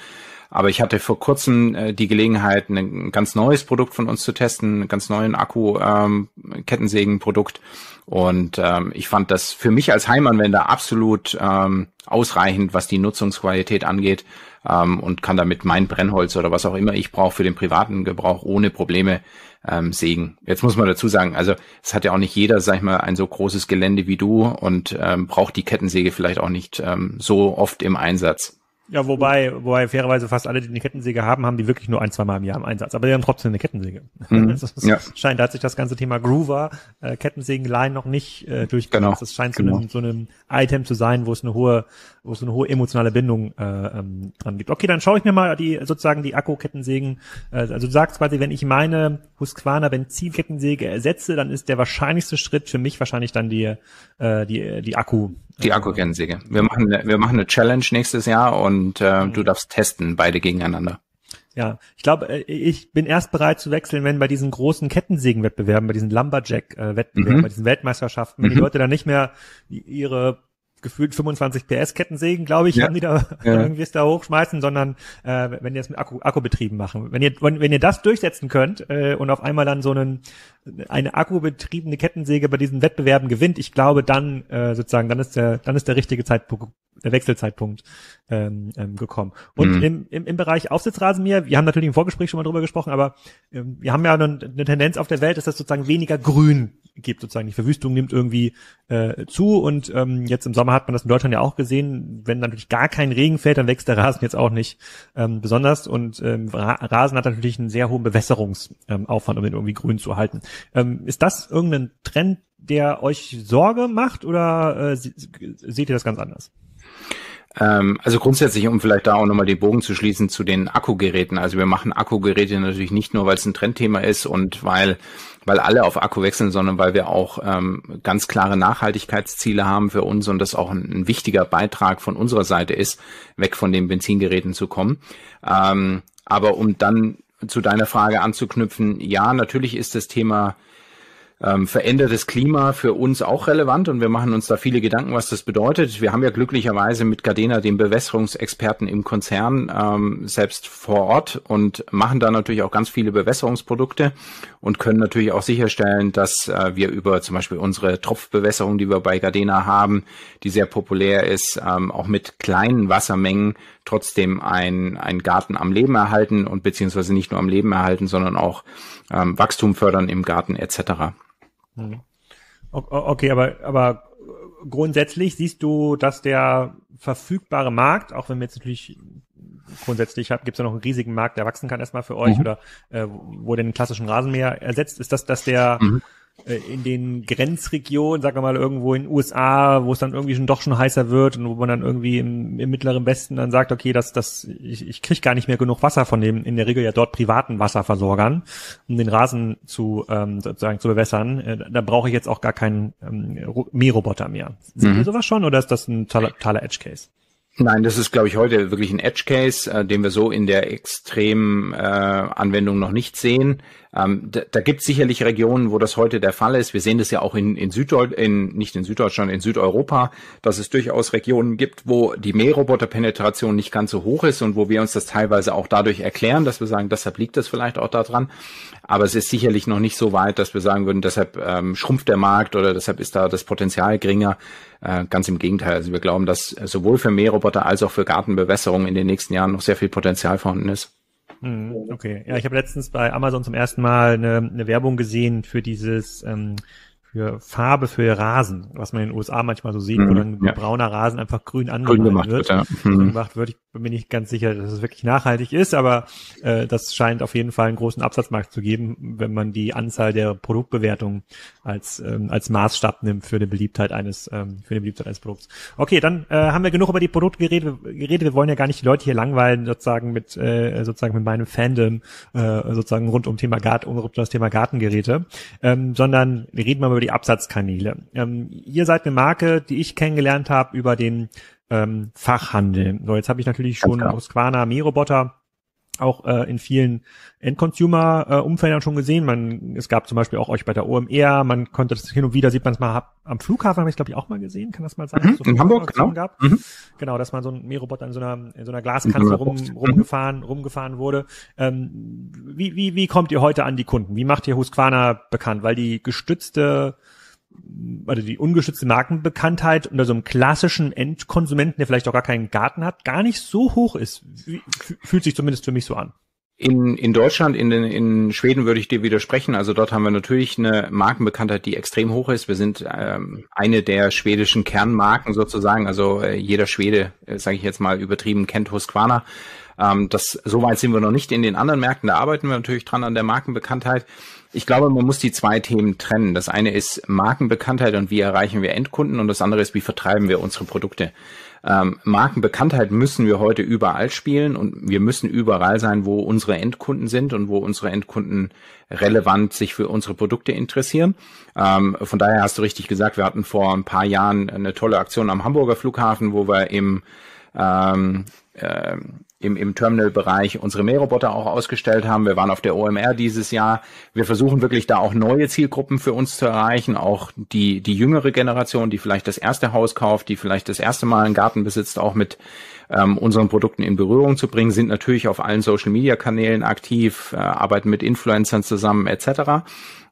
Aber ich hatte vor kurzem äh, die Gelegenheit, ein ganz neues Produkt von uns zu testen, einen ganz neuen Akku-Kettensägen-Produkt. Ähm, und ähm, ich fand das für mich als Heimanwender absolut ähm, ausreichend, was die Nutzungsqualität angeht ähm, und kann damit mein Brennholz oder was auch immer ich brauche für den privaten Gebrauch ohne Probleme ähm, Segen. Jetzt muss man dazu sagen, also es hat ja auch nicht jeder, sag ich mal, ein so großes Gelände wie du und ähm, braucht die Kettensäge vielleicht auch nicht ähm, so oft im Einsatz. Ja, wobei, wobei fairerweise fast alle, die eine Kettensäge haben, haben die wirklich nur ein, zwei Mal im Jahr im Einsatz. Aber die haben trotzdem eine Kettensäge. Mhm. Das ist, also ja. Scheint, da hat sich das ganze Thema Groover, äh, Kettensägen-Line noch nicht äh, durchgesetzt. Genau. Das scheint zu, genau. einem, zu einem Item zu sein, wo es eine hohe, wo es eine hohe emotionale Bindung äh, ähm, dran gibt. Okay, dann schaue ich mir mal die sozusagen die Akku-Kettensägen. Äh, also du sagst quasi, wenn ich meine Husqvarna Benzin-Kettensäge ersetze, dann ist der wahrscheinlichste Schritt für mich wahrscheinlich dann die, äh, die, die Akku. Die Akku-Kettensäge. Wir machen, wir machen eine Challenge nächstes Jahr und äh, mhm. du darfst testen, beide gegeneinander. Ja, ich glaube, äh, ich bin erst bereit zu wechseln, wenn bei diesen großen Kettensägenwettbewerben, bei diesen Lumberjack-Wettbewerben, äh, mhm. bei diesen Weltmeisterschaften, wenn mhm. die Leute dann nicht mehr ihre gefühlt 25 PS Kettensägen, glaube ich, ja. haben die da ja. irgendwie es da hochschmeißen, sondern äh, wenn ihr es mit Akku, Akkubetrieben machen. Wenn ihr wenn, wenn ihr das durchsetzen könnt äh, und auf einmal dann so einen eine akkubetriebene Kettensäge bei diesen Wettbewerben gewinnt, ich glaube, dann äh, sozusagen dann ist der dann ist der richtige Zeitpunkt Wechselzeitpunkt ähm, ähm, gekommen. Und mhm. im, im, im Bereich Aufsitzrasenmäher, wir haben natürlich im Vorgespräch schon mal drüber gesprochen, aber ähm, wir haben ja eine, eine Tendenz auf der Welt, dass das sozusagen weniger Grün gibt, sozusagen. Die Verwüstung nimmt irgendwie äh, zu und ähm, jetzt im Sommer hat man das in Deutschland ja auch gesehen, wenn natürlich gar kein Regen fällt, dann wächst der Rasen jetzt auch nicht ähm, besonders und ähm, Rasen hat natürlich einen sehr hohen Bewässerungsaufwand, ähm, um ihn irgendwie grün zu halten. Ähm, ist das irgendein Trend, der euch Sorge macht oder äh, seht ihr das ganz anders? Ähm, also grundsätzlich, um vielleicht da auch nochmal den Bogen zu schließen zu den Akkugeräten. Also wir machen Akkugeräte natürlich nicht nur, weil es ein Trendthema ist und weil, weil alle auf Akku wechseln, sondern weil wir auch ähm, ganz klare Nachhaltigkeitsziele haben für uns und das auch ein, ein, wichtiger Beitrag von unserer Seite ist, weg von den Benzingeräten zu kommen. Ähm, aber um dann zu deiner Frage anzuknüpfen, ja, natürlich ist das Thema ähm, verändertes Klima für uns auch relevant und wir machen uns da viele Gedanken, was das bedeutet. Wir haben ja glücklicherweise mit Gardena den Bewässerungsexperten im Konzern ähm, selbst vor Ort und machen da natürlich auch ganz viele Bewässerungsprodukte und können natürlich auch sicherstellen, dass äh, wir über zum Beispiel unsere Tropfbewässerung, die wir bei Gardena haben, die sehr populär ist, ähm, auch mit kleinen Wassermengen trotzdem ein, ein Garten am Leben erhalten und beziehungsweise nicht nur am Leben erhalten, sondern auch ähm, Wachstum fördern im Garten etc. Hm. Okay, aber, aber grundsätzlich siehst du, dass der verfügbare Markt, auch wenn wir jetzt natürlich grundsätzlich gibt es ja noch einen riesigen Markt, der wachsen kann erstmal für euch mhm. oder äh, wo den klassischen Rasenmäher ersetzt, ist das, dass der mhm. Äh, in den Grenzregionen, sagen wir mal irgendwo in den USA, wo es dann irgendwie schon doch schon heißer wird und wo man dann irgendwie im, im mittleren Westen dann sagt, okay, das, das, ich, ich kriege gar nicht mehr genug Wasser von dem in der Regel ja dort privaten Wasserversorgern, um den Rasen zu ähm, sozusagen zu bewässern, äh, da brauche ich jetzt auch gar keinen ähm, Mähroboter mehr. Sind mhm. wir sowas schon oder ist das ein toller, toller Edge Case? Nein, das ist, glaube ich, heute wirklich ein Edge Case, äh, den wir so in der extremen äh, Anwendung noch nicht sehen. Ähm, da da gibt es sicherlich Regionen, wo das heute der Fall ist. Wir sehen das ja auch in, in Süddeutschland, in, nicht in Süddeutschland, in Südeuropa, dass es durchaus Regionen gibt, wo die Mähroboterpenetration nicht ganz so hoch ist und wo wir uns das teilweise auch dadurch erklären, dass wir sagen, deshalb liegt das vielleicht auch daran. Aber es ist sicherlich noch nicht so weit, dass wir sagen würden, deshalb ähm, schrumpft der Markt oder deshalb ist da das Potenzial geringer. Äh, ganz im Gegenteil. Also wir glauben, dass sowohl für Mähroboter als auch für Gartenbewässerung in den nächsten Jahren noch sehr viel Potenzial vorhanden ist. Mhm, okay, ja, ich habe letztens bei Amazon zum ersten Mal eine, eine Werbung gesehen für dieses ähm, für Farbe für Rasen, was man in den USA manchmal so sieht, mhm, wo dann ja. brauner Rasen einfach grün angemalt grün gemacht wird. wird ja. mhm. gemacht wird. Ich bin mir nicht ganz sicher, dass es wirklich nachhaltig ist, aber äh, das scheint auf jeden Fall einen großen Absatzmarkt zu geben, wenn man die Anzahl der Produktbewertungen als, ähm, als Maßstab nimmt für die Beliebtheit eines, ähm, für die Beliebtheit eines Produkts. Okay, dann äh, haben wir genug über die Produkte geredet. Wir wollen ja gar nicht die Leute hier langweilen, sozusagen mit, äh, sozusagen mit meinem Fandom, äh, sozusagen rund um Thema Garten, um das Thema Gartengeräte, ähm, sondern wir reden mal über die Absatzkanäle. Ähm, ihr seid eine Marke, die ich kennengelernt habe über den ähm, Fachhandel. So, jetzt habe ich natürlich schon Husqvarna Quana auch äh, in vielen endconsumer consumer umfeldern schon gesehen. Man, es gab zum Beispiel auch euch bei der OMR, man konnte das hin und wieder, sieht man es mal hab, am Flughafen, habe ich glaube ich auch mal gesehen, kann das mal sein? Mhm, so in Hamburg, genau. Gab. Mhm. Genau, dass man so ein Meerroboter in so einer, in so einer Glaskanzel rum, mhm. rumgefahren, mhm. rumgefahren wurde. Ähm, wie, wie, wie kommt ihr heute an die Kunden? Wie macht ihr Husqvarna bekannt? Weil die gestützte also die ungeschützte Markenbekanntheit unter so einem klassischen Endkonsumenten, der vielleicht auch gar keinen Garten hat, gar nicht so hoch ist. Fühlt sich zumindest für mich so an. In, in Deutschland, in, den, in Schweden würde ich dir widersprechen. Also dort haben wir natürlich eine Markenbekanntheit, die extrem hoch ist. Wir sind ähm, eine der schwedischen Kernmarken sozusagen. Also äh, jeder Schwede, äh, sage ich jetzt mal übertrieben, kennt Husqvarna. Ähm, das, so weit sind wir noch nicht in den anderen Märkten. Da arbeiten wir natürlich dran an der Markenbekanntheit. Ich glaube, man muss die zwei Themen trennen. Das eine ist Markenbekanntheit und wie erreichen wir Endkunden und das andere ist, wie vertreiben wir unsere Produkte. Ähm, Markenbekanntheit müssen wir heute überall spielen und wir müssen überall sein, wo unsere Endkunden sind und wo unsere Endkunden relevant sich für unsere Produkte interessieren. Ähm, von daher hast du richtig gesagt, wir hatten vor ein paar Jahren eine tolle Aktion am Hamburger Flughafen, wo wir im ähm, ähm, im, im Terminal-Bereich unsere Mähroboter auch ausgestellt haben. Wir waren auf der OMR dieses Jahr. Wir versuchen wirklich da auch neue Zielgruppen für uns zu erreichen, auch die, die jüngere Generation, die vielleicht das erste Haus kauft, die vielleicht das erste Mal einen Garten besitzt, auch mit ähm, unseren Produkten in Berührung zu bringen, sind natürlich auf allen Social-Media-Kanälen aktiv, äh, arbeiten mit Influencern zusammen etc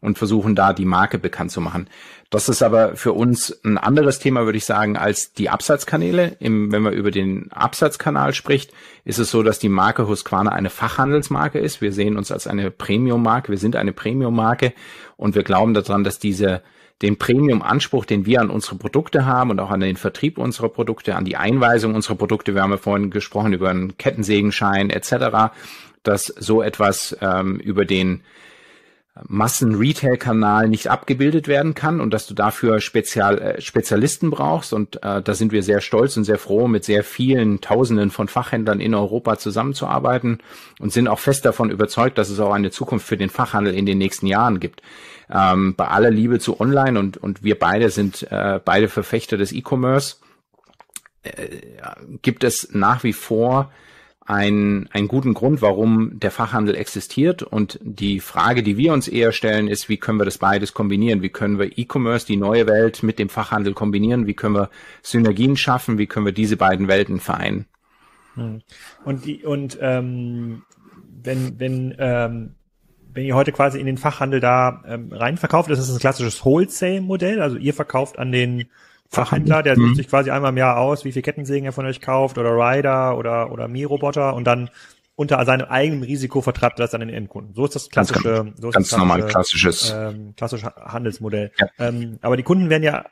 und versuchen da die Marke bekannt zu machen. Das ist aber für uns ein anderes Thema, würde ich sagen, als die Absatzkanäle. Im, wenn man über den Absatzkanal spricht, ist es so, dass die Marke Husqvarna eine Fachhandelsmarke ist. Wir sehen uns als eine Premium-Marke. Wir sind eine Premium-Marke und wir glauben daran, dass diese den Premium-Anspruch, den wir an unsere Produkte haben und auch an den Vertrieb unserer Produkte, an die Einweisung unserer Produkte. Wir haben ja vorhin gesprochen über einen Kettensägenschein etc., dass so etwas ähm, über den Massen-Retail-Kanal nicht abgebildet werden kann und dass du dafür Spezial, äh, Spezialisten brauchst. Und äh, da sind wir sehr stolz und sehr froh, mit sehr vielen Tausenden von Fachhändlern in Europa zusammenzuarbeiten und sind auch fest davon überzeugt, dass es auch eine Zukunft für den Fachhandel in den nächsten Jahren gibt. Ähm, bei aller Liebe zu Online und, und wir beide sind äh, beide Verfechter des E-Commerce, äh, gibt es nach wie vor einen, einen guten Grund, warum der Fachhandel existiert. Und die Frage, die wir uns eher stellen, ist, wie können wir das beides kombinieren? Wie können wir E-Commerce, die neue Welt mit dem Fachhandel kombinieren? Wie können wir Synergien schaffen? Wie können wir diese beiden Welten vereinen? Hm. Und die, und ähm, wenn, wenn, ähm, wenn ihr heute quasi in den Fachhandel da ähm, reinverkauft, das ist ein klassisches Wholesale-Modell, also ihr verkauft an den Fachhändler, der mhm. sucht sich quasi einmal im Jahr aus, wie viel Kettensägen er von euch kauft oder Rider oder, oder Mi-Roboter und dann unter seinem eigenen Risiko vertreibt er das an den Endkunden. So ist das klassische, ganz, genau. so ist ganz das klassische, normal klassisches ähm, klassische Handelsmodell. Ja. Ähm, aber die Kunden werden ja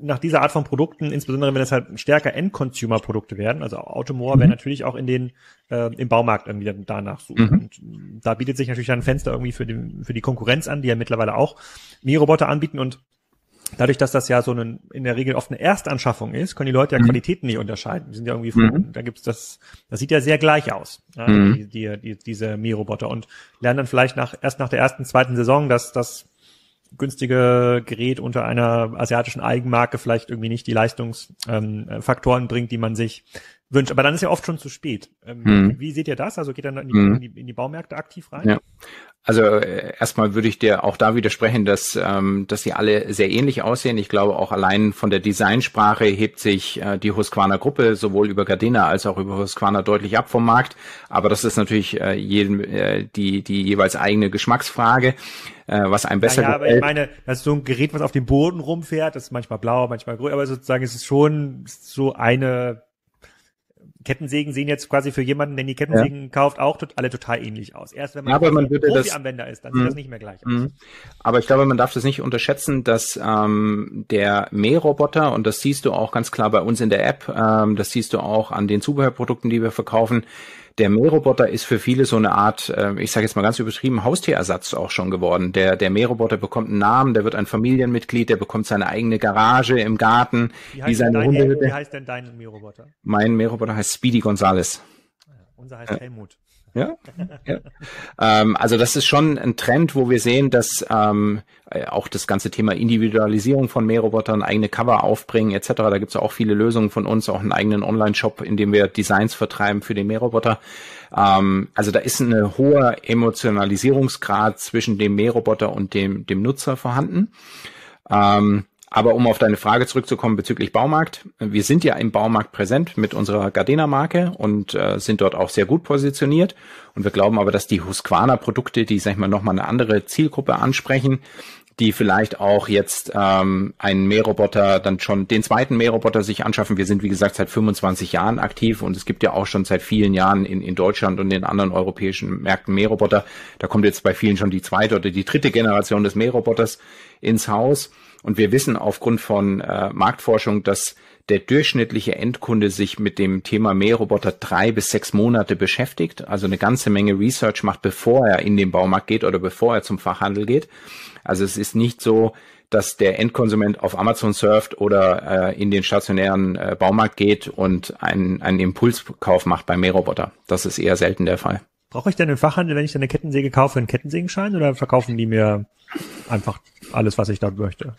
nach dieser Art von Produkten, insbesondere wenn es halt stärker End-Consumer-Produkte werden, also Automore mhm. werden natürlich auch in den äh, im Baumarkt irgendwie danach suchen. Mhm. Und da bietet sich natürlich dann ein Fenster irgendwie für die, für die Konkurrenz an, die ja mittlerweile auch Mi-Roboter anbieten und dadurch, dass das ja so ein, in der Regel oft eine Erstanschaffung ist, können die Leute ja mhm. Qualitäten nicht unterscheiden. Die sind ja irgendwie von, mhm. da gibt's das, das sieht ja sehr gleich aus, ja, ne? also mhm. die, die, die, diese Mi-Roboter und lernen dann vielleicht nach, erst nach der ersten, zweiten Saison, dass das günstige Gerät unter einer asiatischen Eigenmarke vielleicht irgendwie nicht die Leistungsfaktoren ähm, äh, bringt, die man sich wünscht. Aber dann ist ja oft schon zu spät. Ähm, mhm. wie seht ihr das? Also geht dann in die, mhm. in die, in die Baumärkte aktiv rein? Ja. Also äh, erstmal würde ich dir auch da widersprechen, dass, ähm, dass sie alle sehr ähnlich aussehen. Ich glaube, auch allein von der Designsprache hebt sich äh, die Husqvarna-Gruppe sowohl über Gardena als auch über Husqvarna deutlich ab vom Markt. Aber das ist natürlich äh, jedem äh, die, die jeweils eigene Geschmacksfrage, äh, was einem besser naja, ja, aber ich meine, das ist so ein Gerät, was auf dem Boden rumfährt, das ist manchmal blau, manchmal grün, aber sozusagen ist es schon so eine Kettensägen sehen jetzt quasi für jemanden, der die Kettensägen ja. kauft, auch tot, alle total ähnlich aus. Erst wenn man, ja, aber man würde Profi-Anwender ist, dann mh, sieht das mhm. nicht mehr gleich aus. Mh. Aber ich glaube, man darf das nicht unterschätzen, dass ähm, der Mähroboter, und das siehst du auch ganz klar bei uns in der App, ähm, das siehst du auch an den Zubehörprodukten, die wir verkaufen, der Mähroboter ist für viele so eine Art, äh, ich sage jetzt mal ganz überschrieben, Haustierersatz auch schon geworden. Der, der Mähroboter bekommt einen Namen, der wird ein Familienmitglied, der bekommt seine eigene Garage im Garten. Wie, heißt, denn dein, wie heißt denn dein Mähroboter? Mein Mähroboter heißt Speedy Gonzales. Unser heißt Helmut. Ja, Ähm, also das ist schon ein Trend, wo wir sehen, dass ähm, äh, auch das ganze Thema Individualisierung von Mährobotern, eigene Cover aufbringen etc. Da gibt es auch viele Lösungen von uns, auch einen eigenen Online-Shop, in dem wir Designs vertreiben für den Mähroboter. Ähm, also da ist ein hoher Emotionalisierungsgrad zwischen dem Mähroboter und dem, dem Nutzer vorhanden. Ähm, aber um auf deine Frage zurückzukommen bezüglich Baumarkt, wir sind ja im Baumarkt präsent mit unserer Gardena-Marke und äh, sind dort auch sehr gut positioniert. Und wir glauben aber, dass die Husqvarna-Produkte, die, sag ich mal, nochmal eine andere Zielgruppe ansprechen, die vielleicht auch jetzt ähm, einen Mähroboter, dann schon den zweiten Mähroboter sich anschaffen. Wir sind, wie gesagt, seit 25 Jahren aktiv und es gibt ja auch schon seit vielen Jahren in, in Deutschland und in anderen europäischen Märkten Mähroboter. Da kommt jetzt bei vielen schon die zweite oder die dritte Generation des Mähroboters ins Haus. Und wir wissen aufgrund von äh, Marktforschung, dass der durchschnittliche Endkunde sich mit dem Thema Mähroboter drei bis sechs Monate beschäftigt, also eine ganze Menge Research macht, bevor er in den Baumarkt geht oder bevor er zum Fachhandel geht. Also es ist nicht so, dass der Endkonsument auf Amazon surft oder äh, in den stationären äh, Baumarkt geht und einen, einen Impulskauf macht bei Mähroboter. Das ist eher selten der Fall. Brauche ich denn im Fachhandel, wenn ich eine Kettensäge kaufe, einen Kettensägenschein oder verkaufen die mir einfach alles, was ich dort möchte?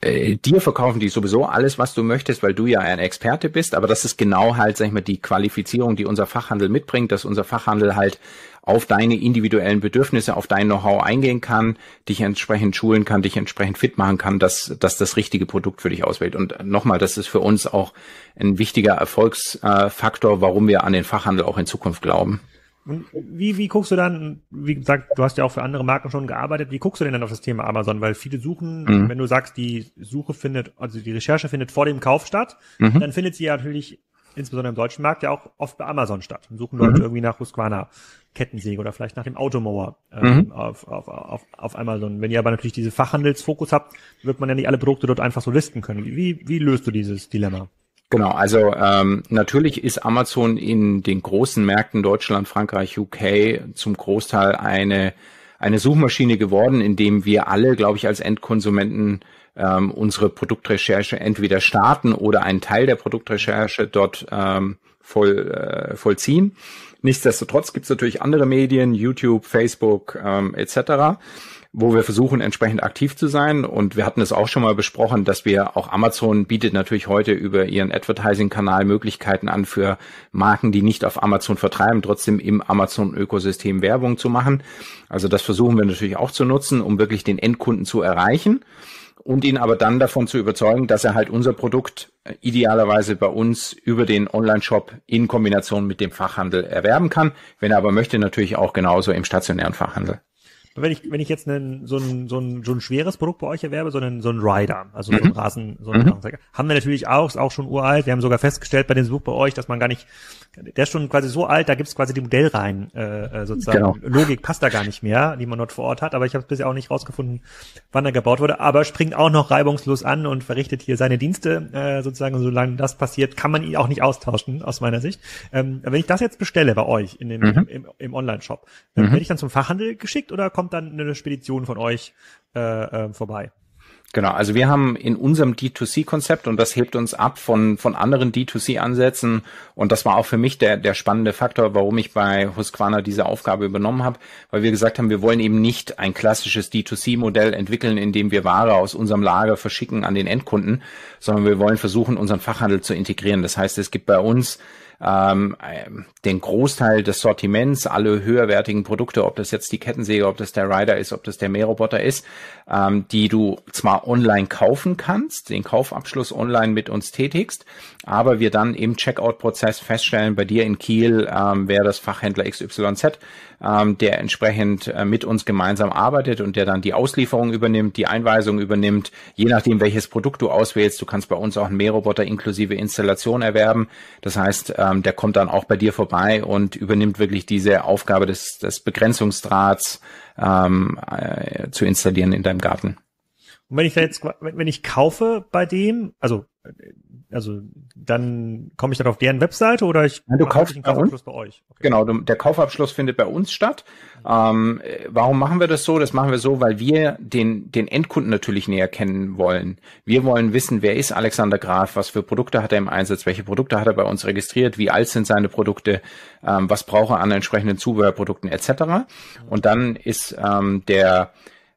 Äh, dir verkaufen die sowieso alles, was du möchtest, weil du ja ein Experte bist, aber das ist genau halt, sag ich mal, die Qualifizierung, die unser Fachhandel mitbringt, dass unser Fachhandel halt auf deine individuellen Bedürfnisse, auf dein Know-how eingehen kann, dich entsprechend schulen kann, dich entsprechend fit machen kann, dass, dass das richtige Produkt für dich auswählt. Und nochmal, das ist für uns auch ein wichtiger Erfolgsfaktor, warum wir an den Fachhandel auch in Zukunft glauben. Und wie, wie guckst du dann, wie gesagt, du hast ja auch für andere Marken schon gearbeitet, wie guckst du denn dann auf das Thema Amazon? Weil viele suchen, mhm. wenn du sagst, die Suche findet, also die Recherche findet vor dem Kauf statt, mhm. dann findet sie ja natürlich insbesondere im deutschen Markt ja auch oft bei Amazon statt. Und suchen Leute mhm. irgendwie nach Husqvarna Kettensäge oder vielleicht nach dem Automower ähm, mhm. auf, auf, auf, auf Amazon. Wenn ihr aber natürlich diese Fachhandelsfokus habt, wird man ja nicht alle Produkte dort einfach so listen können. Wie, wie löst du dieses Dilemma? Genau, also ähm, natürlich ist Amazon in den großen Märkten Deutschland, Frankreich, UK zum Großteil eine, eine Suchmaschine geworden, indem wir alle, glaube ich, als Endkonsumenten ähm, unsere Produktrecherche entweder starten oder einen Teil der Produktrecherche dort ähm, voll, äh, vollziehen. Nichtsdestotrotz gibt es natürlich andere Medien, YouTube, Facebook ähm, etc wo wir versuchen, entsprechend aktiv zu sein. Und wir hatten es auch schon mal besprochen, dass wir auch Amazon bietet natürlich heute über ihren Advertising-Kanal Möglichkeiten an für Marken, die nicht auf Amazon vertreiben, trotzdem im Amazon-Ökosystem Werbung zu machen. Also das versuchen wir natürlich auch zu nutzen, um wirklich den Endkunden zu erreichen und ihn aber dann davon zu überzeugen, dass er halt unser Produkt äh, idealerweise bei uns über den Online-Shop in Kombination mit dem Fachhandel erwerben kann. Wenn er aber möchte, natürlich auch genauso im stationären Fachhandel wenn ich, wenn ich jetzt einen, so, ein, so, ein, so ein schweres Produkt bei euch erwerbe, so einen, so einen Rider, also mhm. so einen mhm. Rasen, so einen mhm. Rasen, haben wir natürlich auch, ist auch schon uralt. Wir haben sogar festgestellt bei dem Besuch bei euch, dass man gar nicht, der ist schon quasi so alt, da gibt's quasi die Modellreihen, äh, äh sozusagen. Genau. Logik passt da gar nicht mehr, die man dort vor Ort hat, aber ich habe bisher auch nicht rausgefunden, wann er gebaut wurde, aber springt auch noch reibungslos an und verrichtet hier seine Dienste, äh, sozusagen, solange das passiert, kann man ihn auch nicht austauschen, aus meiner Sicht. Ähm, wenn ich das jetzt bestelle bei euch in dem, mhm. im, im Online-Shop, äh, werde ich dann zum Fachhandel geschickt oder kommt kommt dann eine Spedition von euch äh, ähm, vorbei. Genau, also wir haben in unserem D2C-Konzept und das hebt uns ab von, von anderen D2C-Ansätzen und das war auch für mich der, der spannende Faktor, warum ich bei Husqvarna diese Aufgabe übernommen habe, weil wir gesagt haben, wir wollen eben nicht ein klassisches D2C-Modell entwickeln, in dem wir Ware aus unserem Lager verschicken an den Endkunden, sondern wir wollen versuchen, unseren Fachhandel zu integrieren. Das heißt, es gibt bei uns ähm, ähm, den Großteil des Sortiments, alle höherwertigen Produkte, ob das jetzt die Kettensäge, ob das der Rider ist, ob das der Mähroboter ist, ähm, die du zwar online kaufen kannst, den Kaufabschluss online mit uns tätigst, aber wir dann im Checkout-Prozess feststellen, bei dir in Kiel ähm, wäre das Fachhändler XYZ, ähm, der entsprechend äh, mit uns gemeinsam arbeitet und der dann die Auslieferung übernimmt, die Einweisung übernimmt, je nachdem, welches Produkt du auswählst. Du kannst bei uns auch einen Mähroboter inklusive Installation erwerben. Das heißt, äh, ähm, der kommt dann auch bei dir vorbei und übernimmt wirklich diese Aufgabe des, des Begrenzungsdrahts ähm, äh, zu installieren in deinem Garten. Und wenn ich da jetzt, wenn ich kaufe bei dem, also äh, also dann komme ich dann auf deren Webseite oder ich Nein, du kaufst den Kaufabschluss bei, bei euch. Okay. Genau, der Kaufabschluss findet bei uns statt. Mhm. Ähm, äh, warum machen wir das so? Das machen wir so, weil wir den, den Endkunden natürlich näher kennen wollen. Wir wollen wissen, wer ist Alexander Graf, was für Produkte hat er im Einsatz, welche Produkte hat er bei uns registriert, wie alt sind seine Produkte, ähm, was braucht er an entsprechenden Zubehörprodukten etc. Mhm. Und dann ist ähm, der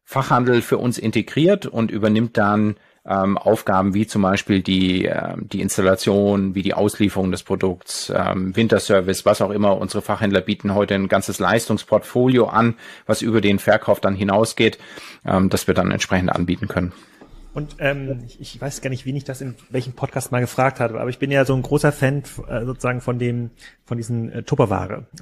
Fachhandel für uns integriert und übernimmt dann ähm, Aufgaben wie zum Beispiel die, äh, die Installation, wie die Auslieferung des Produkts, ähm, Winterservice, was auch immer. Unsere Fachhändler bieten heute ein ganzes Leistungsportfolio an, was über den Verkauf dann hinausgeht, ähm, das wir dann entsprechend anbieten können. Und ähm, ich, ich weiß gar nicht, wen ich das in welchem Podcast mal gefragt habe, aber ich bin ja so ein großer Fan äh, sozusagen von dem, von diesen äh, Tupperware-Partys,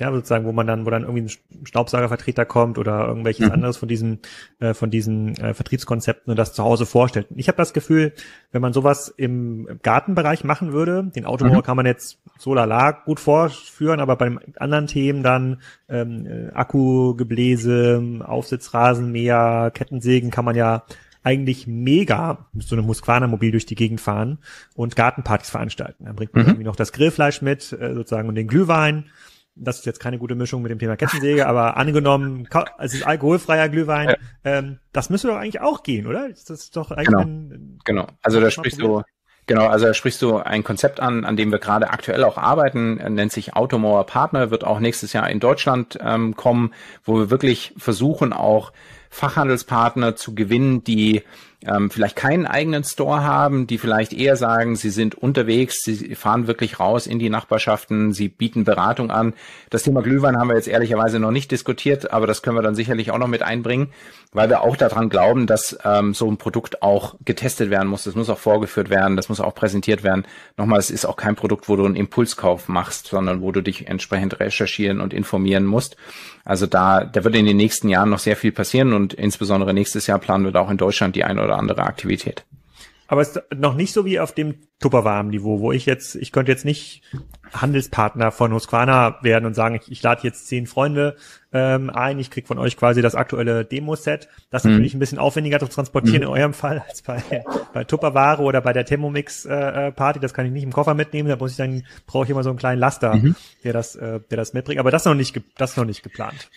äh, mhm. ja, sozusagen, wo man dann, wo dann irgendwie ein Staubsaugervertreter kommt oder irgendwelches mhm. anderes von diesen, äh, von diesen äh, Vertriebskonzepten und das zu Hause vorstellt. Ich habe das Gefühl, wenn man sowas im Gartenbereich machen würde, den Autobauer mhm. kann man jetzt so lala gut vorführen, aber bei anderen Themen dann ähm, äh, Akkugebläse, Aufsitzrasenmäher, Kettensägen kann man ja eigentlich mega mit so einem Husqvarna-Mobil durch die Gegend fahren und Gartenpartys veranstalten. Dann bringt man mhm. irgendwie noch das Grillfleisch mit, äh, sozusagen, und den Glühwein. Das ist jetzt keine gute Mischung mit dem Thema Kettensäge, aber angenommen, es ist alkoholfreier Glühwein, ja. ähm, das müsste doch eigentlich auch gehen, oder? Das ist doch eigentlich genau. Ein, genau. Also da sprichst du Genau, also da sprichst du ein Konzept an, an dem wir gerade aktuell auch arbeiten, äh, nennt sich Automower Partner, wird auch nächstes Jahr in Deutschland ähm, kommen, wo wir wirklich versuchen, auch Fachhandelspartner zu gewinnen, die ähm, vielleicht keinen eigenen Store haben, die vielleicht eher sagen, sie sind unterwegs, sie fahren wirklich raus in die Nachbarschaften, sie bieten Beratung an. Das Thema Glühwein haben wir jetzt ehrlicherweise noch nicht diskutiert, aber das können wir dann sicherlich auch noch mit einbringen, weil wir auch daran glauben, dass ähm, so ein Produkt auch getestet werden muss. Das muss auch vorgeführt werden, das muss auch präsentiert werden. Nochmal, es ist auch kein Produkt, wo du einen Impulskauf machst, sondern wo du dich entsprechend recherchieren und informieren musst. Also da, da wird in den nächsten Jahren noch sehr viel passieren und insbesondere nächstes Jahr planen wir da auch in Deutschland die ein oder oder andere Aktivität. Aber es ist noch nicht so wie auf dem tupperwarm niveau wo ich jetzt, ich könnte jetzt nicht Handelspartner von Husqvarna werden und sagen, ich, ich lade jetzt zehn Freunde ähm, ein, ich krieg von euch quasi das aktuelle Demo-Set. Das ist mhm. natürlich ein bisschen aufwendiger zu transportieren mhm. in eurem Fall als bei, bei Tupperware oder bei der Thermomix-Party. Äh, äh das kann ich nicht im Koffer mitnehmen, da muss ich dann, brauche ich immer so einen kleinen Laster, mhm. der das, äh, der das mitbringt. Aber das noch nicht, das noch nicht geplant.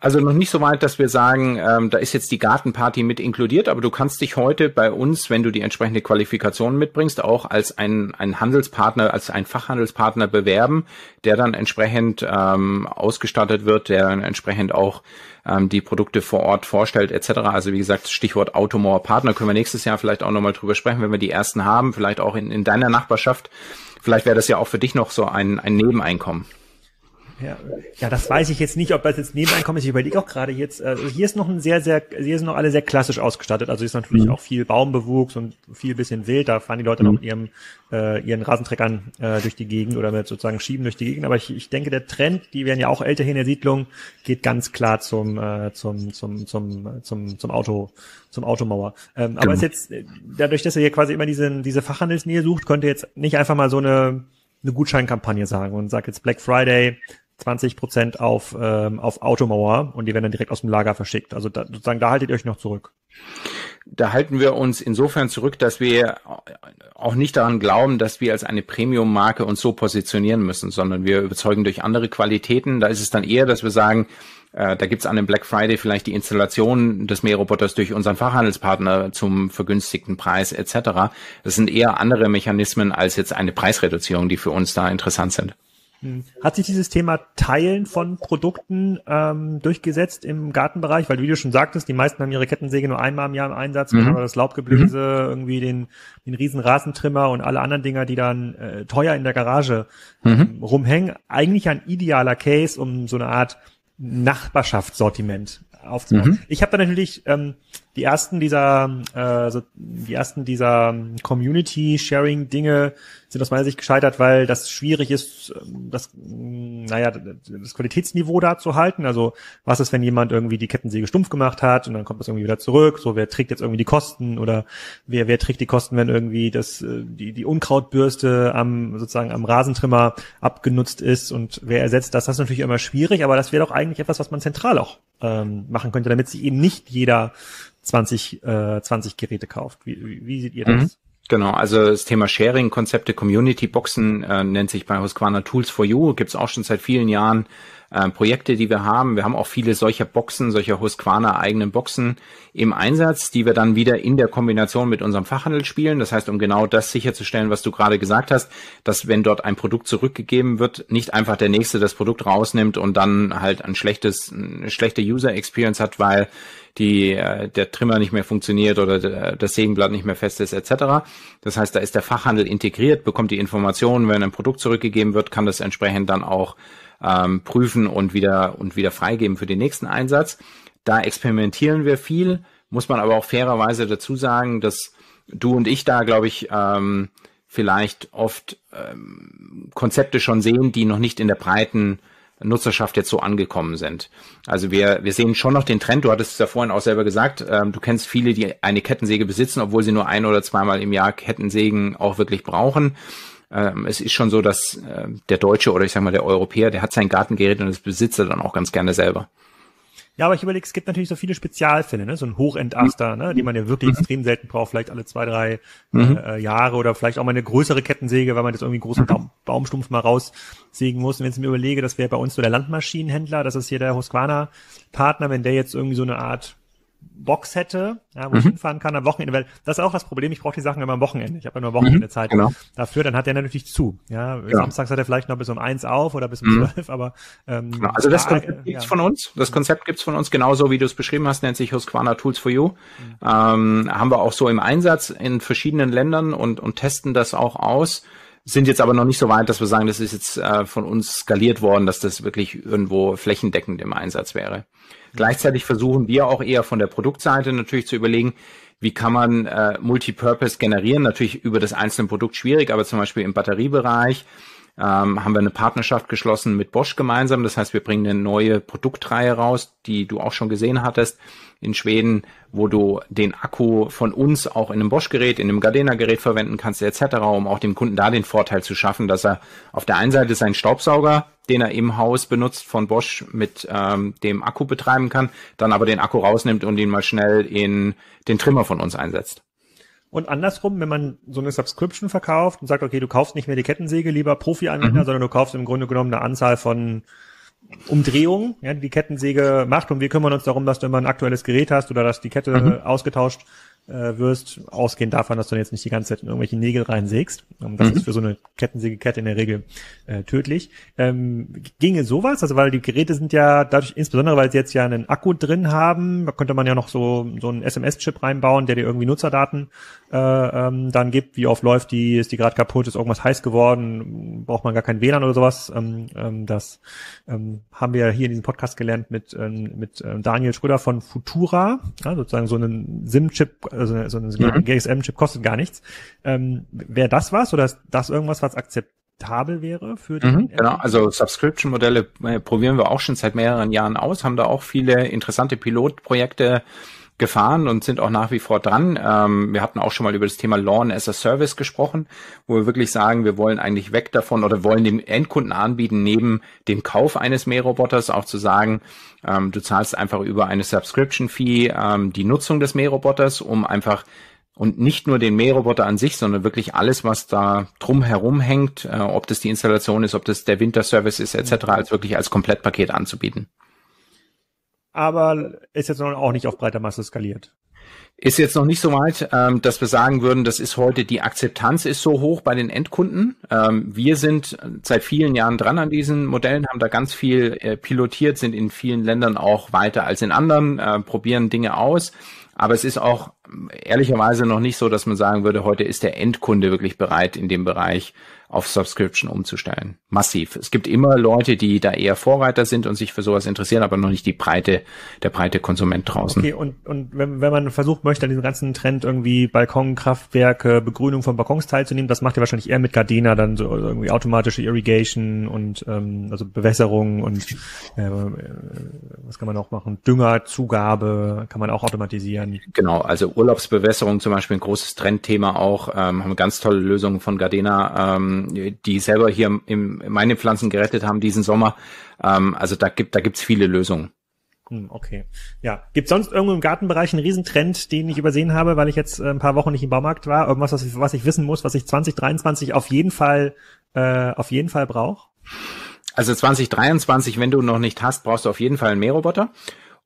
Also noch nicht so weit, dass wir sagen, ähm, da ist jetzt die Gartenparty mit inkludiert, aber du kannst dich heute bei uns, wenn du die entsprechende Qualifikation mitbringst, auch als ein, ein Handelspartner, als ein Fachhandelspartner bewerben, der dann entsprechend ähm, ausgestattet wird, der dann entsprechend auch ähm, die Produkte vor Ort vorstellt etc. Also wie gesagt, Stichwort Automauer Partner können wir nächstes Jahr vielleicht auch nochmal drüber sprechen, wenn wir die ersten haben, vielleicht auch in, in deiner Nachbarschaft. Vielleicht wäre das ja auch für dich noch so ein, ein Nebeneinkommen. Ja, ja, das weiß ich jetzt nicht, ob das jetzt Nebeneinkommen ist. Ich überlege auch gerade jetzt, also hier ist noch ein sehr, sehr, hier sind noch alle sehr klassisch ausgestattet. Also ist natürlich mhm. auch viel Baumbewuchs und viel bisschen wild. Da fahren die Leute mhm. noch mit ihrem, äh, ihren Rasentreckern äh, durch die Gegend oder mit sozusagen Schieben durch die Gegend. Aber ich, ich denke, der Trend, die werden ja auch älter hier in der Siedlung, geht ganz klar zum, äh, zum, zum, zum, zum, zum Auto, zum Automauer. Ähm, genau. Aber ist jetzt, äh, dadurch, dass ihr hier quasi immer diese, diese Fachhandelsnähe sucht, könnt ihr jetzt nicht einfach mal so eine, eine Gutscheinkampagne sagen und sagt jetzt Black Friday 20 Prozent auf, ähm, auf Automauer und die werden dann direkt aus dem Lager verschickt. Also da, sozusagen, da haltet ihr euch noch zurück. Da halten wir uns insofern zurück, dass wir auch nicht daran glauben, dass wir als eine Premium-Marke uns so positionieren müssen, sondern wir überzeugen durch andere Qualitäten. Da ist es dann eher, dass wir sagen, äh, da gibt's an dem Black Friday vielleicht die Installation des Mähroboters durch unseren Fachhandelspartner zum vergünstigten Preis etc. Das sind eher andere Mechanismen als jetzt eine Preisreduzierung, die für uns da interessant sind. Hm. Hat sich dieses Thema Teilen von Produkten ähm, durchgesetzt im Gartenbereich? Weil, wie du schon sagtest, die meisten haben ihre Kettensäge nur einmal im Jahr im Einsatz, mhm. oder das Laubgebläse, mhm. irgendwie den, den riesen Rasentrimmer und alle anderen Dinger, die dann äh, teuer in der Garage ähm, mhm. rumhängen. Eigentlich ein idealer Case, um so eine Art Nachbarschaftssortiment aufzubauen. Mhm. Ich habe da natürlich... Ähm, die ersten dieser, äh, so, die ersten dieser Community-Sharing-Dinge sind aus meiner Sicht gescheitert, weil das schwierig ist, äh, das, mm, naja, das Qualitätsniveau da zu halten. Also was ist, wenn jemand irgendwie die Kettensäge stumpf gemacht hat und dann kommt das irgendwie wieder zurück? So, wer trägt jetzt irgendwie die Kosten oder wer, wer trägt die Kosten, wenn irgendwie das, äh, die, die Unkrautbürste am, sozusagen am Rasentrimmer abgenutzt ist und wer ersetzt das? Das ist natürlich immer schwierig, aber das wäre doch eigentlich etwas, was man zentral auch ähm, machen könnte, damit sich eben nicht jeder 20, äh, 20 Geräte kauft. Wie, wie, wie seht ihr mhm. das? Mhm. Genau, also das Thema Sharing-Konzepte, Community-Boxen äh, nennt sich bei Husqvarna Tools for You, gibt's auch schon seit vielen Jahren äh, Projekte, die wir haben. Wir haben auch viele solcher Boxen, solcher Husqvarna eigenen Boxen im Einsatz, die wir dann wieder in der Kombination mit unserem Fachhandel spielen. Das heißt, um genau das sicherzustellen, was du gerade gesagt hast, dass wenn dort ein Produkt zurückgegeben wird, nicht einfach der nächste das Produkt rausnimmt und dann halt ein schlechtes, eine schlechte User Experience hat, weil die, äh, der Trimmer nicht mehr funktioniert oder das Sägenblatt nicht mehr fest ist, etc. Das heißt, da ist der Fachhandel integriert, bekommt die Informationen, wenn ein Produkt zurückgegeben wird, kann das entsprechend dann auch ähm, prüfen und wieder und wieder freigeben für den nächsten Einsatz. Da experimentieren wir viel, muss man aber auch fairerweise dazu sagen, dass du und ich da, glaube ich, ähm, vielleicht oft ähm, Konzepte schon sehen, die noch nicht in der breiten Nutzerschaft jetzt so angekommen sind. Also wir, wir sehen schon noch den Trend, du hattest es ja vorhin auch selber gesagt, ähm, du kennst viele, die eine Kettensäge besitzen, obwohl sie nur ein oder zweimal im Jahr Kettensägen auch wirklich brauchen ähm, es ist schon so, dass äh, der Deutsche oder ich sag mal der Europäer, der hat sein Gartengerät und das besitzt er dann auch ganz gerne selber. Ja, aber ich überlege, es gibt natürlich so viele Spezialfälle, ne? so ein hochend mhm. ne? die man ja wirklich mhm. extrem selten braucht, vielleicht alle zwei, drei äh, mhm. äh, Jahre oder vielleicht auch mal eine größere Kettensäge, weil man das irgendwie großen Baum, mhm. Baumstumpf mal raussägen muss. Und wenn ich mir überlege, das wäre bei uns so der Landmaschinenhändler, das ist hier der Husqvarna-Partner, wenn der jetzt irgendwie so eine Art Box hätte, ja, wo mhm. ich hinfahren kann am Wochenende, weil das ist auch das Problem, ich brauche die Sachen immer am Wochenende. Ich habe ja nur Wochenende mhm. Zeit genau. dafür, dann hat der natürlich zu. Ja, ja, Samstags hat er vielleicht noch bis um eins auf oder bis um mhm. zwölf, aber ähm, genau. also das Konzept äh, gibt's ja. von uns. Das Konzept gibt's von uns, genauso wie du es beschrieben hast, nennt sich Husqvarna Tools for You. Mhm. Ähm, haben wir auch so im Einsatz in verschiedenen Ländern und, und testen das auch aus sind jetzt aber noch nicht so weit, dass wir sagen, das ist jetzt äh, von uns skaliert worden, dass das wirklich irgendwo flächendeckend im Einsatz wäre. Gleichzeitig versuchen wir auch eher von der Produktseite natürlich zu überlegen, wie kann man äh, Multipurpose generieren. Natürlich über das einzelne Produkt schwierig, aber zum Beispiel im Batteriebereich ähm, haben wir eine Partnerschaft geschlossen mit Bosch gemeinsam. Das heißt, wir bringen eine neue Produktreihe raus, die du auch schon gesehen hattest in Schweden, wo du den Akku von uns auch in einem Bosch-Gerät, in einem Gardena-Gerät verwenden kannst etc., um auch dem Kunden da den Vorteil zu schaffen, dass er auf der einen Seite seinen Staubsauger den er im Haus benutzt von Bosch mit ähm, dem Akku betreiben kann, dann aber den Akku rausnimmt und ihn mal schnell in den Trimmer von uns einsetzt. Und andersrum, wenn man so eine Subscription verkauft und sagt, okay, du kaufst nicht mehr die Kettensäge, lieber Profi-Anwender, mhm. sondern du kaufst im Grunde genommen eine Anzahl von Umdrehungen, ja, die Kettensäge macht und wir kümmern uns darum, dass du immer ein aktuelles Gerät hast oder dass die Kette mhm. ausgetauscht äh, wirst, ausgehend davon, dass du jetzt nicht die ganze Zeit in irgendwelche Nägel reinsägst. Ähm, das mhm. ist für so eine Kettensägekette in der Regel äh, tödlich. Ähm, ginge sowas, also weil die Geräte sind ja dadurch, insbesondere weil sie jetzt ja einen Akku drin haben, da könnte man ja noch so, so einen SMS-Chip reinbauen, der dir irgendwie Nutzerdaten äh, ähm, dann gibt, wie oft läuft die, ist die gerade kaputt, ist irgendwas heiß geworden, braucht man gar kein WLAN oder sowas. Ähm, ähm, das ähm, haben wir hier in diesem Podcast gelernt mit, ähm, mit ähm, Daniel Schröder von Futura, ja, sozusagen so einen SIM-Chip äh, also so ein mhm. GSM-Chip kostet gar nichts. Ähm, Wäre das was oder ist das irgendwas, was akzeptabel wäre für den? Mhm, genau, also Subscription-Modelle äh, probieren wir auch schon seit mehreren Jahren aus, haben da auch viele interessante Pilotprojekte gefahren und sind auch nach wie vor dran. Ähm, wir hatten auch schon mal über das Thema Lawn as a Service gesprochen, wo wir wirklich sagen, wir wollen eigentlich weg davon oder wollen dem Endkunden anbieten, neben dem Kauf eines Mähroboters auch zu sagen, ähm, du zahlst einfach über eine Subscription-Fee ähm, die Nutzung des Mähroboters, um einfach und nicht nur den Mähroboter an sich, sondern wirklich alles, was da drumherum hängt, äh, ob das die Installation ist, ob das der Winterservice ist, etc., als wirklich als Komplettpaket anzubieten aber ist jetzt auch nicht auf breiter Masse skaliert. Ist jetzt noch nicht so weit, ähm, dass wir sagen würden, das ist heute, die Akzeptanz ist so hoch bei den Endkunden. Ähm, wir sind seit vielen Jahren dran an diesen Modellen, haben da ganz viel äh, pilotiert, sind in vielen Ländern auch weiter als in anderen, äh, probieren Dinge aus. Aber es ist auch ehrlicherweise noch nicht so, dass man sagen würde, heute ist der Endkunde wirklich bereit, in dem Bereich auf Subscription umzustellen. Massiv. Es gibt immer Leute, die da eher Vorreiter sind und sich für sowas interessieren, aber noch nicht die breite, der breite Konsument draußen. Okay, und, und wenn, wenn man versucht möchte, an diesem ganzen Trend irgendwie Balkonkraftwerke, Begrünung von Balkons teilzunehmen, das macht ihr wahrscheinlich eher mit Gardena, dann so also irgendwie automatische Irrigation und ähm, also Bewässerung und äh, was kann man auch machen? Düngerzugabe kann man auch automatisieren. Genau, also Urlaubsbewässerung zum Beispiel ein großes Trendthema auch, ähm, haben ganz tolle Lösungen von Gardena ähm, ähm, die selber hier im, meine Pflanzen gerettet haben diesen Sommer. Ähm, also da gibt da gibt's viele Lösungen. Hm, okay. Ja. Gibt sonst irgendwo im Gartenbereich einen Riesentrend, den ich übersehen habe, weil ich jetzt äh, ein paar Wochen nicht im Baumarkt war? Irgendwas, was ich, was ich wissen muss, was ich 2023 auf jeden Fall, äh, auf jeden Fall brauche? Also 2023, wenn du noch nicht hast, brauchst du auf jeden Fall einen Mähroboter. roboter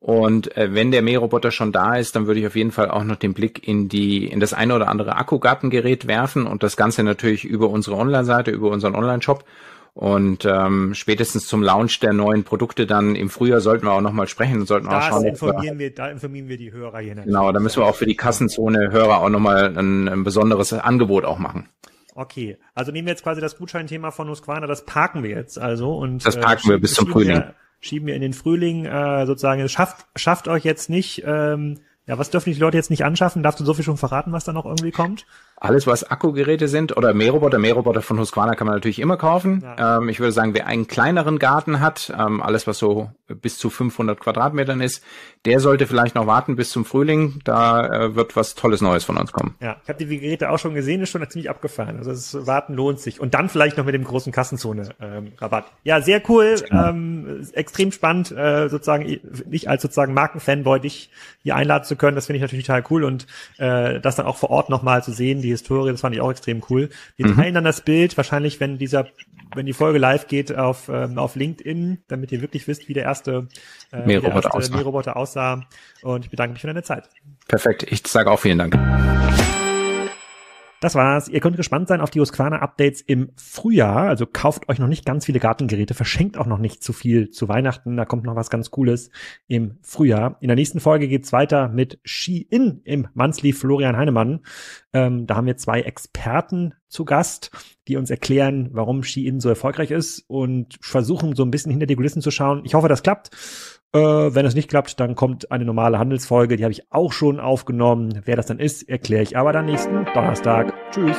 und äh, wenn der Mähroboter schon da ist, dann würde ich auf jeden Fall auch noch den Blick in die in das eine oder andere Akkugartengerät werfen und das Ganze natürlich über unsere Online-Seite, über unseren Online-Shop. Und ähm, spätestens zum Launch der neuen Produkte dann im Frühjahr sollten wir auch nochmal sprechen und sollten das auch schauen. Informieren wir, da informieren wir die Hörer hier natürlich. Genau, da müssen wir auch für die Kassenzone-Hörer auch nochmal ein, ein besonderes Angebot auch machen. Okay, also nehmen wir jetzt quasi das Gutscheinthema von Husqvarna, das parken wir jetzt also und das äh, parken äh, wir bis zum Frühling schieben wir in den Frühling äh, sozusagen. schafft, schafft euch jetzt nicht. Ähm, ja, was dürfen die Leute jetzt nicht anschaffen? Darfst du so viel schon verraten, was da noch irgendwie kommt? Alles, was Akkugeräte sind oder Mähroboter. Mähroboter von Husqvarna kann man natürlich immer kaufen. Ja. Ähm, ich würde sagen, wer einen kleineren Garten hat, ähm, alles, was so bis zu 500 Quadratmetern ist, der sollte vielleicht noch warten bis zum Frühling. Da äh, wird was Tolles Neues von uns kommen. Ja, ich habe die Geräte auch schon gesehen, ist schon ziemlich abgefahren. Also das Warten lohnt sich. Und dann vielleicht noch mit dem großen Kassenzone-Rabatt. Ähm, ja, sehr cool, genau. ähm, extrem spannend, äh, sozusagen nicht als sozusagen Markenfanboy dich hier einladen zu können. Das finde ich natürlich total cool und äh, das dann auch vor Ort nochmal zu sehen, die Historie, das fand ich auch extrem cool. Wir mhm. dann das Bild wahrscheinlich, wenn dieser, wenn die Folge live geht auf ähm, auf LinkedIn, damit ihr wirklich wisst, wie der erste äh, erste äh, Mähroboter aussah. Mäh aussah. Und ich bedanke mich für deine Zeit. Perfekt. Ich sage auch vielen Dank. Das war's. Ihr könnt gespannt sein auf die Husqvarna-Updates im Frühjahr. Also kauft euch noch nicht ganz viele Gartengeräte, verschenkt auch noch nicht zu viel zu Weihnachten. Da kommt noch was ganz Cooles im Frühjahr. In der nächsten Folge geht's weiter mit Ski-In im Monthly Florian Heinemann. Ähm, da haben wir zwei Experten zu Gast, die uns erklären, warum Ski-In so erfolgreich ist und versuchen so ein bisschen hinter die Kulissen zu schauen. Ich hoffe, das klappt. Äh, wenn es nicht klappt, dann kommt eine normale Handelsfolge. Die habe ich auch schon aufgenommen. Wer das dann ist, erkläre ich aber dann nächsten Donnerstag. Tschüss.